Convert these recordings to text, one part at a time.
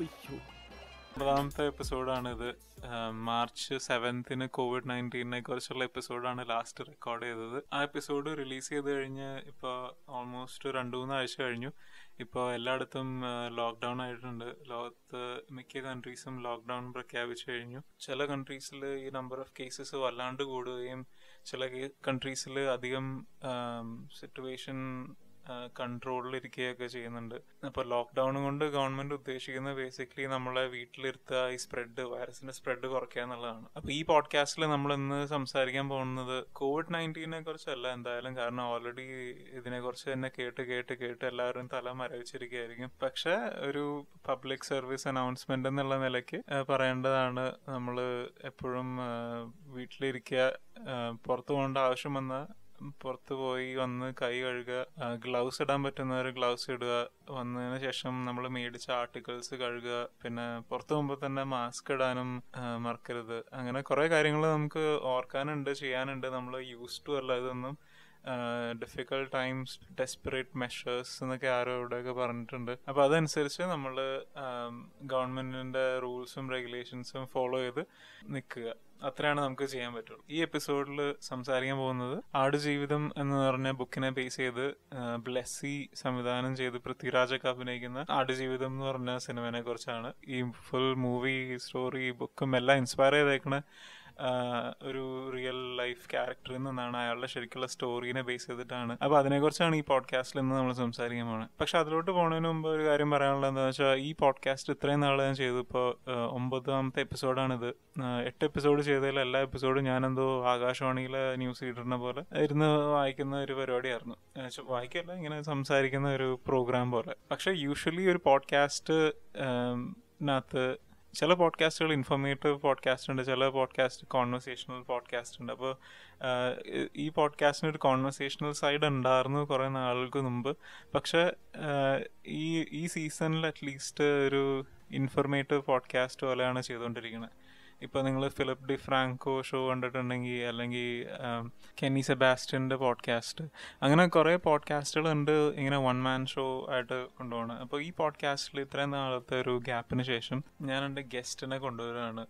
ഒമ്പതാമത്തെ ഇത് March സെവൻത്തിന് Covid നയൻറ്റീനെ കുറിച്ചുള്ള എപ്പിസോഡാണ് ലാസ്റ്റ് റെക്കോർഡ് ചെയ്തത് ആ എപ്പിസോഡ് റിലീസ് ചെയ്ത് കഴിഞ്ഞ് ഇപ്പോൾ ഓൾമോസ്റ്റ് രണ്ട് മൂന്ന് ആഴ്ച കഴിഞ്ഞു ഇപ്പോൾ എല്ലായിടത്തും ലോക്ക്ഡൗൺ ആയിട്ടുണ്ട് ലോകത്ത് മിക്ക കൺട്രീസും ലോക്ക്ഡൗൺ പ്രഖ്യാപിച്ചു കഴിഞ്ഞു ചില കൺട്രീസിൽ ഈ നമ്പർ ഓഫ് കേസസ് വല്ലാണ്ട് കൂടുകയും ചില കൺട്രീസിൽ അധികം സിറ്റുവേഷൻ കൺട്രോളിലിരിക്കുകയൊക്കെ ചെയ്യുന്നുണ്ട് അപ്പൊ ലോക്ക്ഡൗൺ കൊണ്ട് ഗവൺമെന്റ് ഉദ്ദേശിക്കുന്ന ബേസിക്കലി നമ്മളെ വീട്ടിലിരുത്തുക ഈ സ്പ്രെഡ് വൈറസിന്റെ സ്പ്രെഡ് കുറയ്ക്കുക എന്നുള്ളതാണ് അപ്പോൾ ഈ പോഡ്കാസ്റ്റിൽ നമ്മൾ ഇന്ന് സംസാരിക്കാൻ പോകുന്നത് കോവിഡ് നയൻറ്റീനെ കുറിച്ചല്ല എന്തായാലും കാരണം ഓൾറെഡി ഇതിനെ കുറിച്ച് തന്നെ കേട്ട് കേട്ട് കേട്ട് എല്ലാവരും തല മരവിച്ചിരിക്കുകയായിരിക്കും പക്ഷെ ഒരു പബ്ലിക് സർവീസ് അനൗൺസ്മെന്റ് എന്നുള്ള നിലയ്ക്ക് പറയേണ്ടതാണ് നമ്മൾ എപ്പോഴും വീട്ടിലിരിക്കുക പുറത്തു പോകേണ്ട ആവശ്യം വന്നാൽ പുറത്ത് പോയി വന്ന് കൈ കഴുകുക ഗ്ലൗസ് ഇടാൻ പറ്റുന്നവർ ഗ്ലൗസ് ഇടുക വന്നതിന് ശേഷം നമ്മൾ മേടിച്ച ആർട്ടിക്കിൾസ് കഴുകുക പിന്നെ പുറത്ത് പോകുമ്പോൾ തന്നെ മാസ്ക് ഇടാനും മറക്കരുത് അങ്ങനെ കുറേ കാര്യങ്ങൾ നമുക്ക് ഓർക്കാനുണ്ട് ചെയ്യാനുണ്ട് നമ്മൾ യൂസ് ടു അല്ല ഇതൊന്നും ഡിഫിക്കൽട്ട് ടൈംസ് ഡെസ്പിറേറ്റ് മെഷേഴ്സ് എന്നൊക്കെ ആരോ ഇവിടെയൊക്കെ പറഞ്ഞിട്ടുണ്ട് അപ്പോൾ അതനുസരിച്ച് നമ്മൾ ഗവൺമെൻറ്റിൻ്റെ റൂൾസും റെഗുലേഷൻസും ഫോളോ ചെയ്ത് നിൽക്കുക അത്രയാണ് നമുക്ക് ചെയ്യാൻ പറ്റുള്ളൂ ഈ എപ്പിസോഡിൽ സംസാരിക്കാൻ പോകുന്നത് ആടുജീവിതം എന്ന് പറഞ്ഞ ബുക്കിനെ ബേസ് ചെയ്ത് ബ്ലെസ്സി സംവിധാനം ചെയ്ത് പൃഥ്വിരാജൊക്കെ അഭിനയിക്കുന്ന ആടുജീവിതം എന്ന് പറഞ്ഞ സിനിമയെ കുറിച്ചാണ് ഈ ഫുൾ മൂവി സ്റ്റോറി ബുക്കും എല്ലാം ഇൻസ്പയർ ചെയ്തേക്കുന്ന ഒരു റിയൽ ലൈഫ് ക്യാരക്ടറിൽ നിന്നാണ് അയാളുടെ ശരിക്കുള്ള സ്റ്റോറിനെ ബേസ് ചെയ്തിട്ടാണ് അപ്പോൾ അതിനെക്കുറിച്ചാണ് ഈ പോഡ്കാസ്റ്റിൽ നിന്ന് നമ്മൾ സംസാരിക്കാൻ പോകുന്നത് പക്ഷെ അതിലോട്ട് പോകുന്നതിന് മുമ്പ് ഒരു കാര്യം പറയാനുള്ളത് എന്താണെന്ന് വെച്ചാൽ ഈ പോഡ്കാസ്റ്റ് ഇത്രയും നാൾ ഞാൻ ചെയ്തപ്പോൾ ഒമ്പതാമത്തെ എപ്പിസോഡാണിത് എട്ട് എപ്പിസോഡ് ചെയ്തതിൽ എല്ലാ എപ്പിസോഡും ഞാനെന്തോ ആകാശവാണിയിലെ ന്യൂസ് റീഡറിനെ പോലെ ഇരുന്ന് വായിക്കുന്ന ഒരു പരിപാടിയായിരുന്നു വായിക്കല്ല ഇങ്ങനെ സംസാരിക്കുന്ന ഒരു പ്രോഗ്രാം പോലെ പക്ഷേ യൂഷ്വലി ഒരു പോഡ്കാസ്റ്റ് ത്ത് ചില പോഡ്കാസ്റ്റുകൾ ഇൻഫോർമേറ്റീവ് പോഡ്കാസ്റ്റ് ഉണ്ട് ചില പോഡ്കാസ്റ്റ് കോൺവെർസേഷണൽ പോഡ്കാസ്റ്റ് ഉണ്ട് അപ്പോൾ ഈ പോഡ്കാസ്റ്റിന് ഒരു കോൺവെർസേഷണൽ സൈഡ് ഉണ്ടായിരുന്നു കുറേ നാളുകൾക്ക് മുമ്പ് പക്ഷേ ഈ ഈ സീസണിൽ അറ്റ്ലീസ്റ്റ് ഒരു ഇൻഫർമേറ്റീവ് പോഡ്കാസ്റ്റ് പോലെയാണ് ചെയ്തുകൊണ്ടിരിക്കുന്നത് ഇപ്പോൾ നിങ്ങൾ ഫിലിപ്പ് ഡി ഫ്രാങ്കോ ഷോ കണ്ടിട്ടുണ്ടെങ്കിൽ അല്ലെങ്കിൽ കെന്നി സെബാസ്റ്റ്യൻ്റെ പോഡ്കാസ്റ്റ് അങ്ങനെ കുറേ പോഡ്കാസ്റ്റുകൾ ഉണ്ട് ഇങ്ങനെ വൺ മാൻ ഷോ ആയിട്ട് കൊണ്ടുപോകണം അപ്പോൾ ഈ പോഡ്കാസ്റ്റിൽ ഇത്രയും നാളത്തെ ഒരു ഗ്യാപ്പിന് ശേഷം ഞാൻ എൻ്റെ ഗസ്റ്റിനെ കൊണ്ടുവരാണ്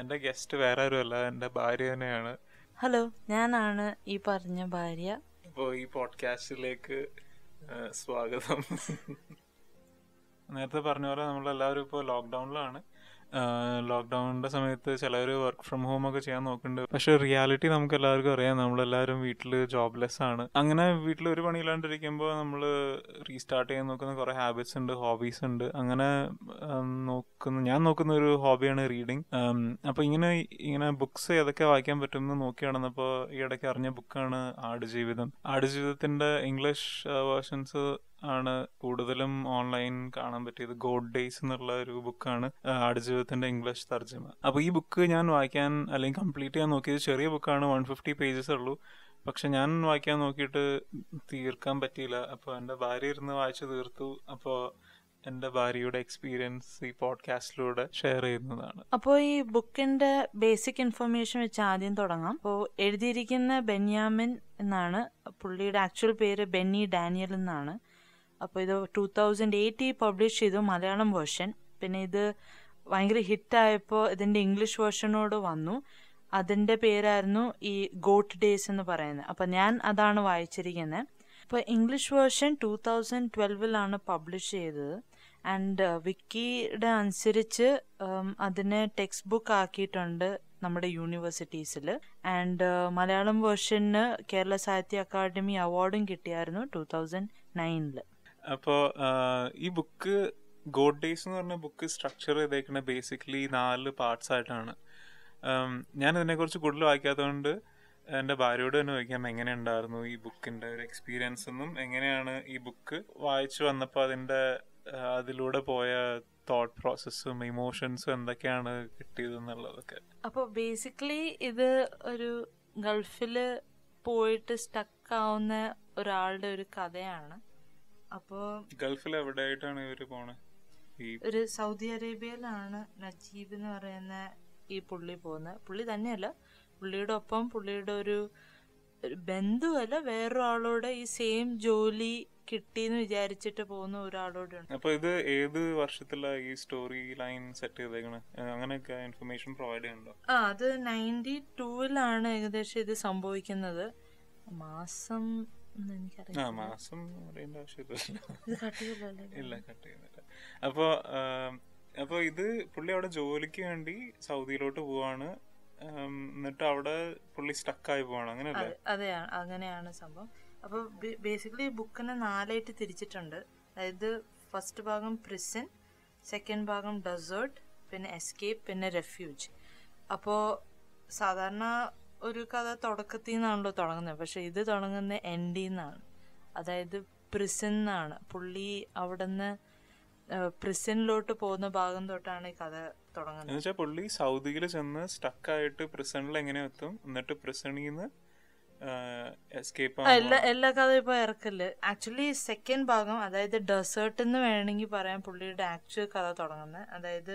എൻ്റെ ഗസ്റ്റ് വേറെ ആരുമല്ല എൻ്റെ ഭാര്യ തന്നെയാണ് ഹലോ ഞാനാണ് ഈ പറഞ്ഞ ഭാര്യ അപ്പോൾ ഈ പോഡ്കാസ്റ്റിലേക്ക് സ്വാഗതം നേരത്തെ പറഞ്ഞ പോലെ നമ്മളെല്ലാവരും ഇപ്പോൾ ലോക്ക്ഡൗണിലാണ് ലോക്ക്ഡൗണിന്റെ സമയത്ത് ചിലർ വർക്ക് ഫ്രം ഹോം ഒക്കെ ചെയ്യാൻ നോക്കുന്നുണ്ട് പക്ഷെ റിയാലിറ്റി നമുക്ക് എല്ലാവർക്കും അറിയാം നമ്മളെല്ലാവരും വീട്ടിൽ ജോബ്ലെസ് ആണ് അങ്ങനെ വീട്ടിൽ ഒരു പണിയില്ലാണ്ടിരിക്കുമ്പോൾ നമ്മൾ റീസ്റ്റാർട്ട് ചെയ്യാൻ നോക്കുന്ന കുറേ ഹാബിറ്റ്സ് ഉണ്ട് ഹോബീസ് ഉണ്ട് അങ്ങനെ നോക്കുന്ന ഞാൻ നോക്കുന്ന ഒരു ഹോബിയാണ് റീഡിങ് അപ്പോൾ ഇങ്ങനെ ഇങ്ങനെ ബുക്സ് ഏതൊക്കെ വായിക്കാൻ പറ്റുമെന്ന് നോക്കിയാണ് അപ്പോൾ ഈ ഇടയ്ക്ക് അറിഞ്ഞ ബുക്കാണ് ആടുജീവിതം ആടുജീവിതത്തിൻ്റെ ഇംഗ്ലീഷ് വേർഷൻസ് ആണ് കൂടുതലും ഓൺലൈൻ കാണാൻ പറ്റിയത് ഗോഡ് ഡേയ്സ് എന്നുള്ള ഒരു ബുക്കാണ് ആടുജീവിതത്തിന്റെ ഇംഗ്ലീഷ് തർജ്ജമ അപ്പോൾ ഈ ബുക്ക് ഞാൻ വായിക്കാൻ അല്ലെങ്കിൽ കംപ്ലീറ്റ് ചെയ്യാൻ നോക്കിയത് ചെറിയ ബുക്കാണ് വൺ ഫിഫ്റ്റി പേജസ് ഉള്ളൂ പക്ഷെ ഞാൻ വായിക്കാൻ നോക്കിയിട്ട് തീർക്കാൻ പറ്റിയില്ല അപ്പോൾ എൻ്റെ ഭാര്യ ഇരുന്ന് വായിച്ചു തീർത്തു അപ്പോൾ എൻ്റെ ഭാര്യയുടെ എക്സ്പീരിയൻസ് ഈ പോഡ്കാസ്റ്റിലൂടെ ഷെയർ ചെയ്യുന്നതാണ് അപ്പോൾ ഈ ബുക്കിന്റെ ബേസിക് ഇൻഫർമേഷൻ വെച്ച് ആദ്യം തുടങ്ങാം അപ്പോൾ എഴുതിയിരിക്കുന്ന ബെന്യാമിൻ എന്നാണ് പുള്ളിയുടെ ആക്ച്വൽ പേര് ബെന്നി ഡാനിയൽ എന്നാണ് അപ്പോൾ ഇത് ടു തൗസൻഡ് എയ്റ്റി പബ്ലിഷ് ചെയ്തു മലയാളം വേർഷൻ പിന്നെ ഇത് ഭയങ്കര ഹിറ്റായപ്പോൾ ഇതിൻ്റെ ഇംഗ്ലീഷ് വേർഷനോട് വന്നു അതിൻ്റെ പേരായിരുന്നു ഈ ഗോട്ട് ഡേയ്സ് എന്ന് പറയുന്നത് അപ്പോൾ ഞാൻ അതാണ് വായിച്ചിരിക്കുന്നത് ഇപ്പോൾ ഇംഗ്ലീഷ് വേർഷൻ ടു തൗസൻഡ് ട്വൽവിലാണ് പബ്ലിഷ് ചെയ്തത് ആൻഡ് വിക്കിയുടെ uh, അനുസരിച്ച് അതിനെ ടെക്സ്റ്റ് ബുക്ക് ആക്കിയിട്ടുണ്ട് നമ്മുടെ യൂണിവേഴ്സിറ്റീസിൽ ആൻഡ് uh, മലയാളം വേർഷന് കേരള സാഹിത്യ അക്കാദമി അവാർഡും കിട്ടിയായിരുന്നു ടു തൗസൻഡ് നയനിൽ അപ്പോ ഈ ബുക്ക് ഗോഡ് ഡേയ്സ് എന്ന് പറഞ്ഞ ബുക്ക് സ്ട്രക്ചർ ചെയ്തേക്കുന്ന ബേസിക്കലി നാല് പാർട്സ് ആയിട്ടാണ് ഞാൻ ഇതിനെക്കുറിച്ച് കൂടുതൽ വായിക്കാത്തതുകൊണ്ട് എൻ്റെ ഭാര്യയോട് തന്നെ ചോദിക്കാം എങ്ങനെയുണ്ടായിരുന്നു ഈ ബുക്കിൻ്റെ ഒരു എക്സ്പീരിയൻസ് എന്നും എങ്ങനെയാണ് ഈ ബുക്ക് വായിച്ചു വന്നപ്പോൾ അതിൻ്റെ അതിലൂടെ പോയ തോട്ട് പ്രോസസ്സും ഇമോഷൻസും എന്തൊക്കെയാണ് കിട്ടിയതെന്നുള്ളതൊക്കെ അപ്പോൾ ബേസിക്കലി ഇത് ഒരു ഗൾഫിൽ പോയിട്ട് സ്റ്റക്കാവുന്ന ഒരാളുടെ ഒരു കഥയാണ് അപ്പോ ഗൾഫിൽ എവിടെയായിട്ടാണ് ഇവര് പോണേ ഒരു സൗദി അറേബ്യയിലാണ് നജീബ് എന്ന് പറയുന്ന ഈ പുള്ളി പോകുന്നത് പുള്ളി തന്നെയല്ല പുള്ളിയുടെ ഒപ്പം പുള്ളിയുടെ ഒരു ബന്ധുവല്ല വേറൊരാളോട് ഈ സെയിം ജോലി കിട്ടിന്ന് വിചാരിച്ചിട്ട് പോകുന്ന ഒരാളോട് അപ്പൊ ഇത് ഏത് വർഷത്തിലാ ഈ സ്റ്റോറി ലൈൻ സെറ്റ് ചെയ്തേക്കണേ അങ്ങനെയൊക്കെ ഇൻഫർമേഷൻ പ്രൊവൈഡ് ചെയ്യുന്നുണ്ടോ ആ അത് നയൻറ്റി ടൂവിലാണ് ഏകദേശം ഇത് സംഭവിക്കുന്നത് മാസം ആ മാസം അറിയേണ്ട ആവശ്യമില്ല ഇല്ല കട്ട് ചെയ്യുന്നില്ല അപ്പോ ഇത് പുള്ളി അവിടെ ജോലിക്ക് വേണ്ടി സൗദിയിലോട്ട് പോവാണ് എന്നിട്ട് അവിടെ പുള്ളി സ്റ്റക്കായി പോവാണ് അങ്ങനെയല്ലേ അതെ അങ്ങനെയാണ് സംഭവം അപ്പോൾ ബേസിക്കലി ബുക്കിനെ നാലായിട്ട് തിരിച്ചിട്ടുണ്ട് അതായത് ഫസ്റ്റ് ഭാഗം പ്രിസൺ സെക്കൻഡ് ഭാഗം ഡെസേർട്ട് പിന്നെ എസ്കേപ്പ് പിന്നെ റെഫ്യൂജ് അപ്പോൾ സാധാരണ ഒരു കഥ തുടക്കത്തിൽ നിന്നാണല്ലോ തുടങ്ങുന്നത് പക്ഷെ ഇത് തുടങ്ങുന്ന എൻഡിൽ നിന്നാണ് അതായത് പ്രിസൺ എന്നാണ് പുള്ളി അവിടുന്ന് പ്രിസണിലോട്ട് പോകുന്ന ഭാഗം തൊട്ടാണ് ഈ കഥ തുടങ്ങുന്നത് എന്ന് പുള്ളി സൗദിയിൽ ചെന്ന് സ്റ്റക്കായിട്ട് പ്രിസണിൽ എങ്ങനെ എത്തും എന്നിട്ട് പ്രിസണിന്ന് എല്ലാ എല്ലാ കഥയും ഇപ്പോൾ ഇറക്കല് ആക്ച്വലി സെക്കൻഡ് ഭാഗം അതായത് ഡെസേർട്ട് എന്ന് വേണമെങ്കിൽ പറയാം പുള്ളിയുടെ ആക്ച്വൽ കഥ തുടങ്ങുന്നത് അതായത്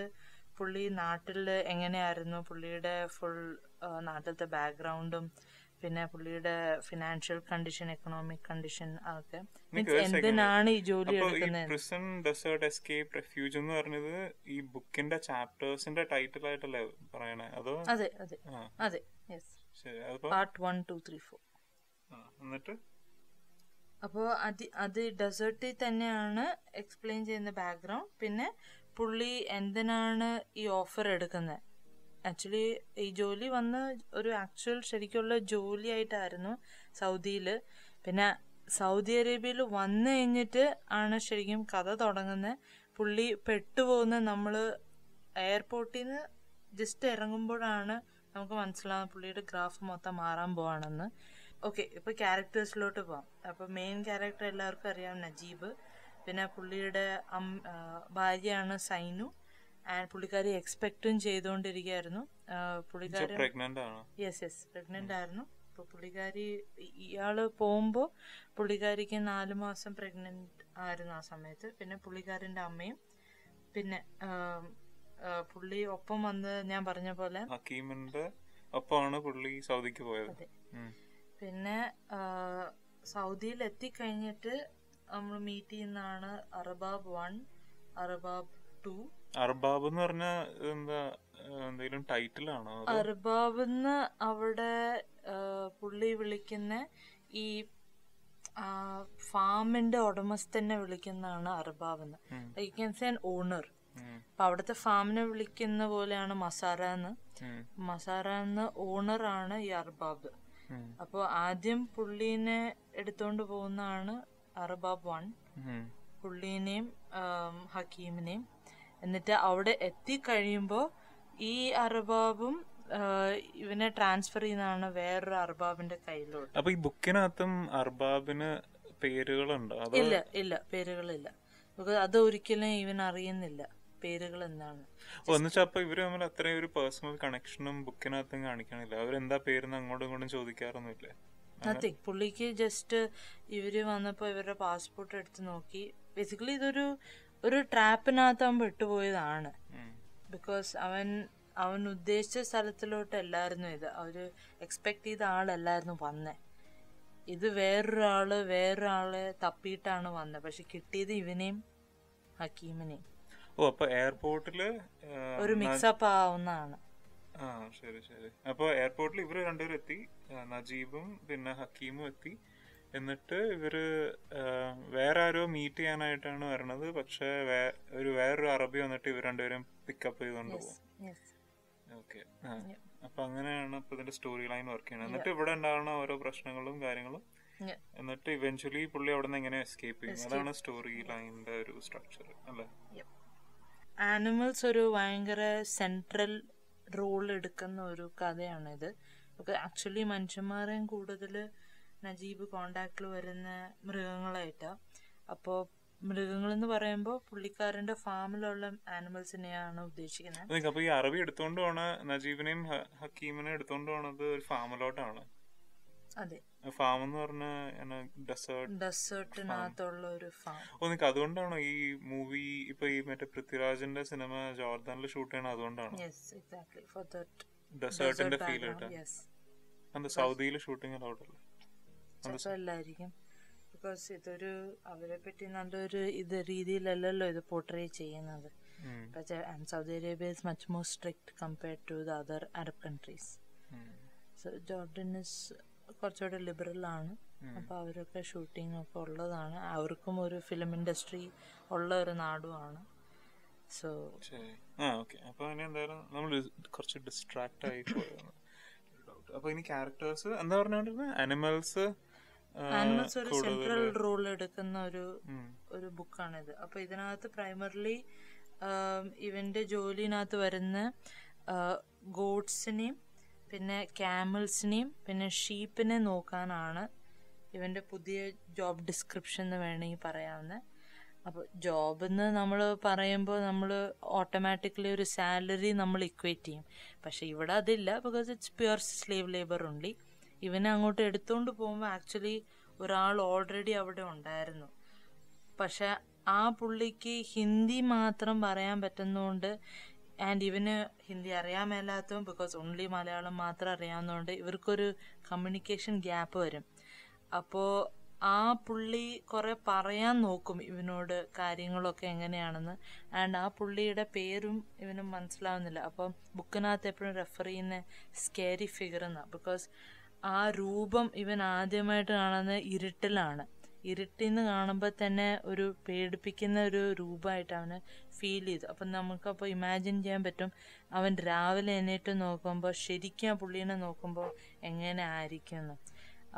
പുള്ളി നാട്ടിൽ എങ്ങനെയായിരുന്നു പുള്ളിയുടെ ഫുൾ നാട്ടിലത്തെ ബാക്ക്ഗ്രൗണ്ടും പിന്നെ പുള്ളിയുടെ ഫിനാൻഷ്യൽ കണ്ടീഷൻ എക്കണോമിക് കണ്ടീഷൻ ഒക്കെ എന്തിനാണ് ഈ ജോലി എടുക്കുന്നത് എസ്കേപ്പ് റെഫ്യൂജ് എന്ന് പറഞ്ഞത് ഈ ബുക്കിന്റെ ചാപ്റ്റേഴ്സിന്റെ ടൈറ്റിൽ ആയിട്ടല്ലേ പറയണേ അതോ അതെ അതെ അതെ yes part one two three four എന്നിട്ട് അപ്പോൾ അത് അത് ഡെസേർട്ടിൽ തന്നെയാണ് എക്സ്പ്ലെയിൻ ചെയ്യുന്ന ബാക്ക്ഗ്രൗണ്ട് പിന്നെ പുള്ളി എന്തിനാണ് ഈ ഓഫർ എടുക്കുന്നത് ആക്ച്വലി ഈ ജോലി വന്ന് ഒരു ആക്ച്വൽ ശരിക്കുള്ള ആയിട്ടായിരുന്നു സൗദിയിൽ പിന്നെ സൗദി അറേബ്യയിൽ വന്നു കഴിഞ്ഞിട്ട് ആണ് ശരിക്കും കഥ തുടങ്ങുന്നത് പുള്ളി പെട്ടുപോകുന്ന നമ്മൾ എയർപോർട്ടിൽ നിന്ന് ജസ്റ്റ് ഇറങ്ങുമ്പോഴാണ് നമുക്ക് മനസ്സിലാവുന്ന പുള്ളിയുടെ ഗ്രാഫ് മൊത്തം മാറാൻ പോവാണെന്ന് ഓക്കെ ഇപ്പോൾ ക്യാരക്ടേഴ്സിലോട്ട് പോവാം അപ്പോൾ മെയിൻ ക്യാരക്ടർ എല്ലാവർക്കും അറിയാം നജീബ് പിന്നെ പുള്ളിയുടെ അം ഭാര്യയാണ് സൈനു ആൻഡ് പുള്ളിക്കാരി എക്സ്പെക്റ്റും ചെയ്തുകൊണ്ടിരിക്കുകയായിരുന്നു പുള്ളിക്കാരി യെസ് യെസ് പ്രഗ്നന്റ് ആയിരുന്നു അപ്പൊ പുള്ളിക്കാരി ഇയാള് പോകുമ്പോൾ പുള്ളിക്കാരിക്ക് നാല് മാസം പ്രഗ്നന്റ് ആയിരുന്നു ആ സമയത്ത് പിന്നെ പുള്ളിക്കാരിന്റെ അമ്മയും പിന്നെ പുള്ളി ഒപ്പം വന്ന് ഞാൻ പറഞ്ഞ പോലെ ഹക്കീമിന്റെ ഒപ്പമാണ് പുള്ളി സൗദിക്ക് പോയത് പിന്നെ സൗദിയിൽ എത്തിക്കഴിഞ്ഞിട്ട് നമ്മൾ മീറ്റ് ചെയ്യുന്നതാണ് അറബാബ് വൺ അറബാബ് ടു അർബാബ് എന്ന് പറഞ്ഞ എന്താ എന്തെങ്കിലും ആണോ അർബാബ് എന്ന് അവിടെ പുള്ളി വിളിക്കുന്ന ഈ ഫാമിന്റെ ഉടമസ്ഥനെ വിളിക്കുന്നതാണ് അർബാബ് എന്ന് ഐ ക്യാൻ സേ ഓണർ അപ്പൊ അവിടുത്തെ ഫാമിനെ വിളിക്കുന്ന പോലെയാണ് മസാര എന്ന് മസാര എന്ന് ആണ് ഈ അർബാബ് അപ്പൊ ആദ്യം പുള്ളീനെ എടുത്തോണ്ട് പോകുന്നതാണ് അർബാബ് വൺ പുള്ളീനെയും ഹക്കീമിനെയും എന്നിട്ട് അവിടെ എത്തിക്കഴിയുമ്പോൾ ഈ അർബാബും ഇവനെ ട്രാൻസ്ഫർ ചെയ്യുന്നതാണ് വേറൊരു അർബാബിന്റെ കയ്യിലോട്ട് അപ്പൊ ഈ ബുക്കിനകത്തും അർബാബിന് പേരുകളുണ്ടോ ഇല്ല ഇല്ല പേരുകളില്ല അത് ഒരിക്കലും ഇവൻ അറിയുന്നില്ല പേരുകൾ എന്താണ് ഒന്നിച്ചപ്പൊ ഇവര് അത്രയും ഒരു പേഴ്സണൽ കണക്ഷനും ബുക്കിനകത്തും കാണിക്കണില്ല അവരെന്താ പേര് അങ്ങോട്ടും ഇങ്ങോട്ടും ചോദിക്കാറൊന്നുമില്ല നത്തിങ് പുള്ളിക്ക് ജസ്റ്റ് ഇവര് വന്നപ്പോ ഇവരുടെ പാസ്പോർട്ട് എടുത്ത് നോക്കി ബേസിക്കലി ഇതൊരു ഒരു ട്രാപ്പിനകത്ത് അവൻ പെട്ടുപോയതാണ് ബിക്കോസ് അവൻ അവൻ ഉദ്ദേശിച്ച സ്ഥലത്തിലോട്ടല്ലായിരുന്നു ഇത് അവര് എക്സ്പെക്ട് ചെയ്ത ആളല്ലായിരുന്നു വന്നേ ഇത് വേറൊരാള് വേറൊരാളെ തപ്പിയിട്ടാണ് വന്നത് പക്ഷെ കിട്ടിയത് ഇവനെയും ഹക്കീമിനെയും ഓ അപ്പൊ എയർപോർട്ടിൽ ഒരു മിക്സപ്പ് ആവുന്നതാണ് ആ ശരി ശരി അപ്പൊ എയർപോർട്ടിൽ ഇവര് രണ്ടുപേരും എത്തി നജീബും പിന്നെ ഹക്കീമും എത്തി എന്നിട്ട് ഇവർ വേറെ ആരോ മീറ്റ് ചെയ്യാനായിട്ടാണ് വരണത് പക്ഷെ ഒരു വേറൊരു അറബി വന്നിട്ട് ഇവർ രണ്ടുപേരും പിക്കപ്പ് ചെയ്ത് പോകും അപ്പൊ അങ്ങനെയാണ് ഇപ്പൊ ഇതിന്റെ സ്റ്റോറി ലൈൻ വർക്ക് ചെയ്യുന്നത് എന്നിട്ട് ഇവിടെ ഉണ്ടാവുന്ന ഓരോ പ്രശ്നങ്ങളും കാര്യങ്ങളും എന്നിട്ട് ഇവൻച്വലി പുള്ളി അവിടെ നിന്ന് എങ്ങനെ എസ്കേപ്പ് ചെയ്യുന്നത് അതാണ് സ്റ്റോറി ലൈനിന്റെ ഒരു സ്ട്രക്ചർ അല്ലേ ആനിമൽസ് ഒരു ഭയങ്കര സെൻട്രൽ റോൾ എടുക്കുന്ന ഒരു കഥയാണിത് ആക്ച്വലി മനുഷ്യന്മാരെയും കൂടുതൽ നജീബ് കോണ്ടാക്റ്റിൽ വരുന്ന മൃഗങ്ങളായിട്ട് അപ്പോ മൃഗങ്ങൾ എന്ന് പറയുമ്പോൾ പുള്ളിക്കാരന്റെ ഫാമിലുള്ള ആനിമൽസിനെയാണ് ഉദ്ദേശിക്കുന്നത് അപ്പൊ ഈ അറബി എടുത്തോണ്ട് നജീബിനെയും ഹക്കീമിനെയും എടുത്തോണ്ട് ഒരു ഫാമിലോട്ടാണ് അതെ ഫാം എന്ന് പറഞ്ഞാൽ ഡെസേർട്ട് ഡെസേർട്ടിനകത്തുള്ള ഒരു ഫാം ഓ നിനക്ക് അതുകൊണ്ടാണോ ഈ മൂവി ഇപ്പൊ ഈ മറ്റേ പൃഥ്വിരാജിന്റെ സിനിമ ജോർദാനിൽ ഷൂട്ട് ചെയ്യണ അതുകൊണ്ടാണ് ഡെസേർട്ടിന്റെ ഫീൽ കിട്ടാൻ സൗദിയിൽ ഷൂട്ടിംഗ് അലൗഡ് അല്ല ചിലപ്പോൾ ബിക്കോസ് ഇതൊരു അവരെ പറ്റി നല്ലൊരു ഇത് രീതിയിലല്ലല്ലോ ഇത് പോർട്രേ ചെയ്യുന്നത് Saudi Arabia is much more strict compared to the other Arab countries so Jordan is കുറച്ചുകൂടെ ലിബറൽ ആണ് അപ്പോൾ അവരൊക്കെ ഷൂട്ടിംഗ് ഒക്കെ ഉള്ളതാണ് അവർക്കും ഒരു ഫിലിം ഇൻഡസ്ട്രി ഉള്ള ഒരു നാടുമാണ് സോ ആ അപ്പോൾ എന്തായാലും നമ്മൾ കുറച്ച് ഡിസ്ട്രാക്ട് ആയി അപ്പൊ അപ്പോൾ ഇനി ക്യാരക്ടേഴ്സ് എന്താ പറഞ്ഞുകൊണ്ടിരുന്നത് അനിമൽസ് ആനിമൽസ് ഒരു സെൻട്രൽ റോൾ എടുക്കുന്ന ഒരു ഒരു ബുക്കാണിത് അപ്പൊ ഇതിനകത്ത് പ്രൈമറിലി ഇവന്റെ ജോലിനകത്ത് വരുന്ന ഗോഡ്സിനെയും പിന്നെ ക്യാമൽസിനെയും പിന്നെ ഷീപ്പിനെ നോക്കാനാണ് ഇവന്റെ പുതിയ ജോബ് ഡിസ്ക്രിപ്ഷൻ എന്ന് വേണമെങ്കിൽ പറയാവുന്നത് അപ്പോൾ ജോബ് എന്ന് നമ്മൾ പറയുമ്പോൾ നമ്മൾ ഓട്ടോമാറ്റിക്കലി ഒരു സാലറി നമ്മൾ ഇക്വേറ്റ് ചെയ്യും പക്ഷേ ഇവിടെ അതില്ല because it's pure slave labour ഉണ്ട് ഇവനെ അങ്ങോട്ട് എടുത്തുകൊണ്ട് പോകുമ്പോൾ ആക്ച്വലി ഒരാൾ ഓൾറെഡി അവിടെ ഉണ്ടായിരുന്നു പക്ഷെ ആ പുള്ളിക്ക് ഹിന്ദി മാത്രം പറയാൻ പറ്റുന്നതുകൊണ്ട് ആൻഡ് ഇവന് ഹിന്ദി അറിയാൻ മേലാത്തതും ബിക്കോസ് ഓൺലി മലയാളം മാത്രം അറിയാവുന്നതുകൊണ്ട് ഇവർക്കൊരു കമ്മ്യൂണിക്കേഷൻ ഗ്യാപ്പ് വരും അപ്പോൾ ആ പുള്ളി കുറേ പറയാൻ നോക്കും ഇവനോട് കാര്യങ്ങളൊക്കെ എങ്ങനെയാണെന്ന് ആൻഡ് ആ പുള്ളിയുടെ പേരും ഇവനും മനസ്സിലാവുന്നില്ല അപ്പം ബുക്കിനകത്ത് എപ്പോഴും റെഫർ ചെയ്യുന്ന സ്കേരി ഫിഗർ എന്നാണ് ബിക്കോസ് ആ രൂപം ഇവൻ ആദ്യമായിട്ട് കാണുന്നത് ഇരുട്ടിലാണ് ഇരുട്ടിൽ നിന്ന് കാണുമ്പോൾ തന്നെ ഒരു പേടിപ്പിക്കുന്ന ഒരു രൂപമായിട്ട് അവന് ഫീൽ ചെയ്തു അപ്പം നമുക്കപ്പോൾ ഇമാജിൻ ചെയ്യാൻ പറ്റും അവൻ രാവിലെ എണീറ്റ് നോക്കുമ്പോൾ ശരിക്കും ആ പുള്ളീനെ നോക്കുമ്പോൾ എങ്ങനെ ആയിരിക്കുമെന്ന്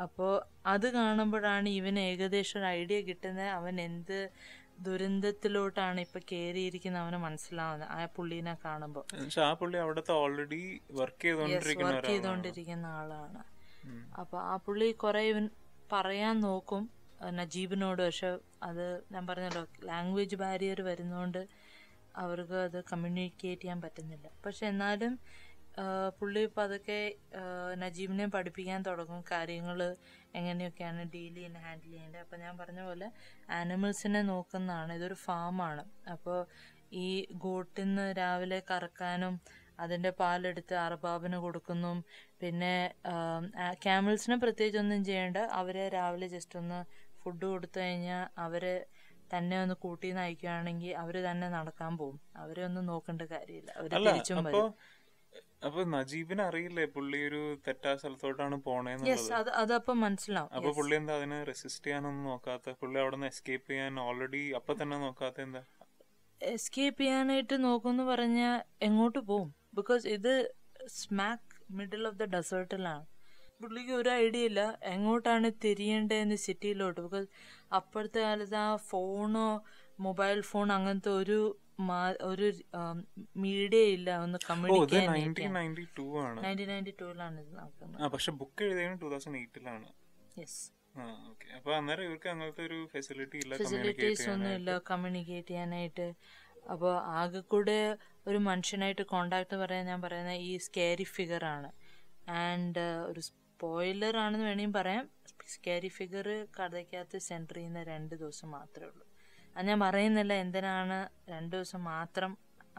അപ്പോൾ അത് കാണുമ്പോഴാണ് ഇവന് ഏകദേശം ഒരു ഐഡിയ കിട്ടുന്നത് അവൻ എന്ത് ദുരന്തത്തിലോട്ടാണ് ഇപ്പൊ കേറിയിരിക്കുന്ന അവന് മനസ്സിലാവുന്നത് ആ പുള്ളീനെ കാണുമ്പോൾ ആ പുള്ളി അവിടുത്തെ ഓൾറെഡി വർക്ക് ചെയ്തോണ്ടിരിക്കുന്ന ആളാണ് അപ്പോൾ ആ പുള്ളി കുറേ ഇവൻ പറയാൻ നോക്കും നജീബിനോട് പക്ഷെ അത് ഞാൻ പറഞ്ഞല്ലോ ലാംഗ്വേജ് ബാരിയർ വരുന്നതുകൊണ്ട് അവർക്ക് അത് കമ്മ്യൂണിക്കേറ്റ് ചെയ്യാൻ പറ്റുന്നില്ല പക്ഷെ എന്നാലും പുള്ളി ഇപ്പം അതൊക്കെ നജീബിനെ പഠിപ്പിക്കാൻ തുടങ്ങും കാര്യങ്ങൾ എങ്ങനെയൊക്കെയാണ് ഡീൽ ചെയ്യുന്നത് ഹാൻഡിൽ ചെയ്യേണ്ടത് അപ്പോൾ ഞാൻ പറഞ്ഞ പോലെ ആനിമൽസിനെ നോക്കുന്നതാണ് ഇതൊരു ഫാമാണ് അപ്പോൾ ഈ ഗോട്ടിൽ നിന്ന് രാവിലെ കറക്കാനും അതിൻ്റെ പാലെടുത്ത് അറബാബിന് കൊടുക്കുന്നു പിന്നെ ക്യാമിൽസിന് പ്രത്യേകിച്ച് ഒന്നും ചെയ്യേണ്ട അവരെ രാവിലെ ജസ്റ്റ് ഒന്ന് ഫുഡ് കൊടുത്തു കഴിഞ്ഞാൽ അവരെ തന്നെ ഒന്ന് കൂട്ടി നയിക്കുകയാണെങ്കിൽ അവര് തന്നെ നടക്കാൻ പോകും അവരെ ഒന്നും നോക്കേണ്ട കാര്യമില്ല അവര് തിരിച്ചും വരും അപ്പൊ നജീബിന് അറിയില്ലേ പുള്ളി ഒരു തെറ്റാ സ്ഥലത്തോട്ടാണ് പോണേന്നുള്ളത് അതപ്പൊ മനസ്സിലാവും അപ്പൊ പുള്ളി എന്താ അതിനെ റെസിസ്റ്റ് ചെയ്യാനൊന്നും നോക്കാത്ത പുള്ളി അവിടെ നിന്ന് എസ്കേപ്പ് ചെയ്യാൻ ഓൾറെഡി അപ്പൊ തന്നെ നോക്കാത്ത എന്താ എസ്കേപ്പ് ചെയ്യാനായിട്ട് നോക്കുമെന്ന് പറഞ്ഞ എങ്ങോട്ട് പോവും ബിക്കോസ് ഇത് സ്മാക്ക് മിഡിൽ ഓഫ് ദ ഡെസേർട്ടിലാണ് പുള്ളിക്ക് ഒരു ഐഡിയ ഇല്ല എങ്ങോട്ടാണ് തിരിയേണ്ടതെന്ന് സിറ്റിയിലോട്ട് ബിക്കോസ് അപ്പോഴത്തെ കാലത്ത് ആ ഫോണോ മൊബൈൽ ഫോൺ അങ്ങനത്തെ ഒരു ഒരു മീഡിയ ഇല്ല ഒന്ന് കമ്മ്യൂണിക്കേറ്റ് ഫെസിലിറ്റീസ് ഒന്നും ഇല്ല കമ്മ്യൂണിക്കേറ്റ് ചെയ്യാനായിട്ട് അപ്പോൾ ആകെ കൂടെ ഒരു മനുഷ്യനായിട്ട് കോണ്ടാക്ട് പറയാൻ ഞാൻ പറയുന്ന ഈ സ്കാരി ആണ് ആൻഡ് uh, ഒരു സ്പോയിലർ ആണെന്ന് വേണമെങ്കിൽ പറയാം സ്കാരി ഫിഗർ കഥയ്ക്കകത്ത് സെൻറ്റർ ചെയ്യുന്ന രണ്ട് ദിവസം മാത്രമേ ഉള്ളൂ അത് ഞാൻ പറയുന്നില്ല എന്തിനാണ് രണ്ട് ദിവസം മാത്രം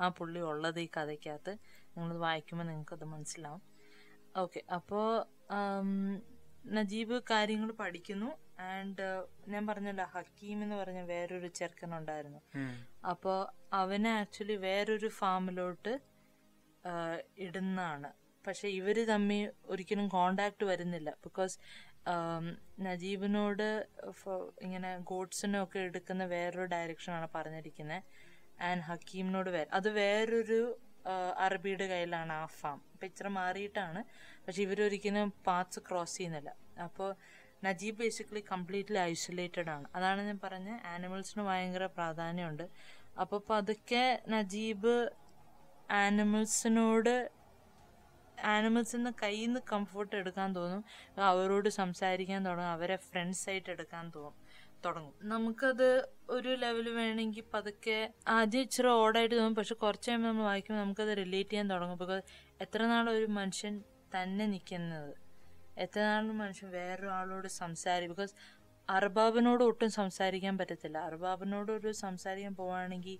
ആ പുള്ളി ഉള്ളത് ഈ കഥയ്ക്കകത്ത് നിങ്ങളത് വായിക്കുമ്പോൾ നിങ്ങൾക്കത് മനസ്സിലാവും ഓക്കെ അപ്പോൾ um, നജീബ് കാര്യങ്ങൾ പഠിക്കുന്നു ആൻഡ് uh, ഞാൻ പറഞ്ഞല്ലോ ഹക്കീം എന്ന് പറഞ്ഞ വേറൊരു ചെറുക്കനുണ്ടായിരുന്നു അപ്പോ അവനെ ആക്ച്വലി വേറൊരു ഫാമിലോട്ട് uh, ഇടുന്നതാണ് പക്ഷെ ഇവര് തമ്മിൽ ഒരിക്കലും കോണ്ടാക്ട് വരുന്നില്ല ബിക്കോസ് um, നജീബിനോട് uh, ഇങ്ങനെ ഗോഡ്സിനെ ഒക്കെ എടുക്കുന്ന വേറൊരു ഡയറക്ഷനാണ് പറഞ്ഞിരിക്കുന്നത് ആൻഡ് ഹക്കീമിനോട് വേ അത് വേറൊരു അറബിയുടെ കയ്യിലാണ് ആ ഫാം പിക്ചർ മാറിയിട്ടാണ് പക്ഷെ ഇവരൊരിക്കലും പാർട്സ് ക്രോസ് ചെയ്യുന്നില്ല അപ്പോൾ നജീബ് ബേസിക്കലി കംപ്ലീറ്റ്ലി ഐസൊലേറ്റഡ് ആണ് അതാണ് ഞാൻ പറഞ്ഞത് ആനിമൽസിന് ഭയങ്കര പ്രാധാന്യമുണ്ട് അപ്പോൾ പതുക്കെ നജീബ് ആനിമൽസിനോട് ആനിമൽസിൽ നിന്ന് കയ്യിൽ നിന്ന് കംഫർട്ട് എടുക്കാൻ തോന്നും അവരോട് സംസാരിക്കാൻ തുടങ്ങും അവരെ ഫ്രണ്ട്സായിട്ട് എടുക്കാൻ തോന്നും തുടങ്ങും നമുക്കത് ഒരു ലെവൽ വേണമെങ്കിൽ പതുക്കെ ആദ്യം ഇച്ചിരി ഓടായിട്ട് തോന്നും പക്ഷെ കുറച്ച് കഴിയുമ്പോൾ നമ്മൾ വായിക്കുമ്പോൾ നമുക്കത് റിലേറ്റ് ചെയ്യാൻ തുടങ്ങും ബിക്കോസ് എത്ര നാൾ ഒരു മനുഷ്യൻ തന്നെ നിൽക്കുന്നത് എത്ര നാൾ മനുഷ്യൻ വേറൊരാളോട് സംസാരിക്കും ബിക്കോസ് അർബാബിനോട് ഒട്ടും സംസാരിക്കാൻ പറ്റത്തില്ല അർബാബിനോട് ഒരു സംസാരിക്കാൻ പോവുകയാണെങ്കിൽ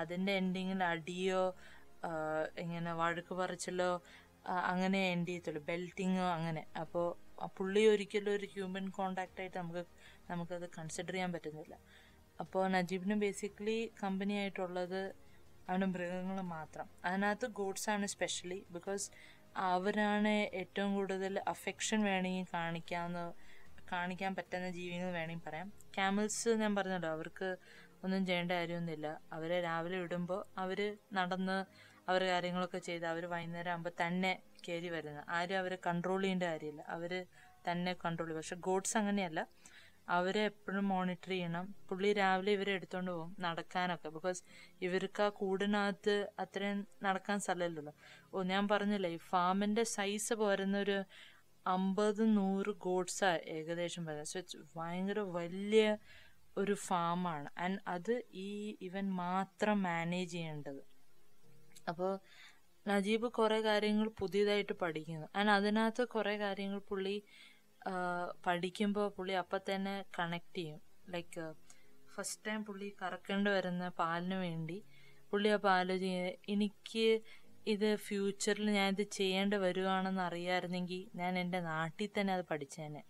അതിൻ്റെ എൻഡിങ്ങിൽ അടിയോ ഇങ്ങനെ വഴക്ക് പറച്ചിലോ അങ്ങനെ എൻഡ് ചെയ്യത്തുള്ളൂ ബെൽറ്റിങ്ങോ അങ്ങനെ അപ്പോൾ പുള്ളി ഒരിക്കലും ഒരു ഹ്യൂമൻ കോണ്ടാക്റ്റ് ആയിട്ട് നമുക്ക് നമുക്കത് കൺസിഡർ ചെയ്യാൻ പറ്റുന്നില്ല അപ്പോൾ നജീബിന് ബേസിക്കലി കമ്പനിയായിട്ടുള്ളത് ആണ് മൃഗങ്ങൾ മാത്രം അതിനകത്ത് ഗോഡ്സ് ആണ് സ്പെഷ്യലി ബിക്കോസ് അവരാണ് ഏറ്റവും കൂടുതൽ അഫെക്ഷൻ വേണമെങ്കിൽ കാണിക്കാവുന്ന കാണിക്കാൻ പറ്റുന്ന ജീവികൾ വേണമെങ്കിൽ പറയാം ക്യാമൽസ് ഞാൻ പറഞ്ഞല്ലോ അവർക്ക് ഒന്നും ചെയ്യേണ്ട കാര്യമൊന്നുമില്ല അവരെ രാവിലെ ഇടുമ്പോൾ അവർ നടന്ന് അവർ കാര്യങ്ങളൊക്കെ ചെയ്ത് അവർ വൈകുന്നേരം ആകുമ്പോൾ തന്നെ കയറി വരുന്നത് ആരും അവരെ കൺട്രോൾ ചെയ്യേണ്ട കാര്യമില്ല അവർ തന്നെ കൺട്രോൾ ചെയ്യും പക്ഷെ ഗോഡ്സ് അങ്ങനെയല്ല അവരെ എപ്പോഴും മോണിറ്റർ ചെയ്യണം പുള്ളി രാവിലെ ഇവരെ എടുത്തോണ്ട് പോകും നടക്കാനൊക്കെ ബിക്കോസ് ഇവർക്ക് ആ കൂടിനകത്ത് അത്രയും നടക്കാൻ സ്ഥലമില്ലല്ലോ ഓ ഞാൻ പറഞ്ഞില്ലേ ഈ ഫാമിൻ്റെ സൈസ് പോരുന്നൊരു അമ്പത് നൂറ് ഗോഡ്സാണ് ഏകദേശം പറയാം സോ ഇറ്റ്സ് ഭയങ്കര വലിയ ഒരു ഫാമാണ് ആൻഡ് അത് ഈ ഇവൻ മാത്രം മാനേജ് ചെയ്യേണ്ടത് അപ്പോൾ നജീബ് കുറേ കാര്യങ്ങൾ പുതിയതായിട്ട് പഠിക്കുന്നു ആൻഡ് അതിനകത്ത് കുറേ കാര്യങ്ങൾ പുള്ളി പഠിക്കുമ്പോൾ പുള്ളി അപ്പം തന്നെ കണക്ട് ചെയ്യും ലൈക്ക് ഫസ്റ്റ് ടൈം പുള്ളി കറക്കേണ്ടി വരുന്ന പാലിന് വേണ്ടി പുള്ളി അപ്പം ആലോചിക്കുന്നത് എനിക്ക് ഇത് ഫ്യൂച്ചറിൽ ഞാൻ ഇത് ചെയ്യേണ്ടി വരുവാണെന്ന് അറിയാമായിരുന്നെങ്കിൽ ഞാൻ എൻ്റെ നാട്ടിൽ തന്നെ അത് പഠിച്ചേനെ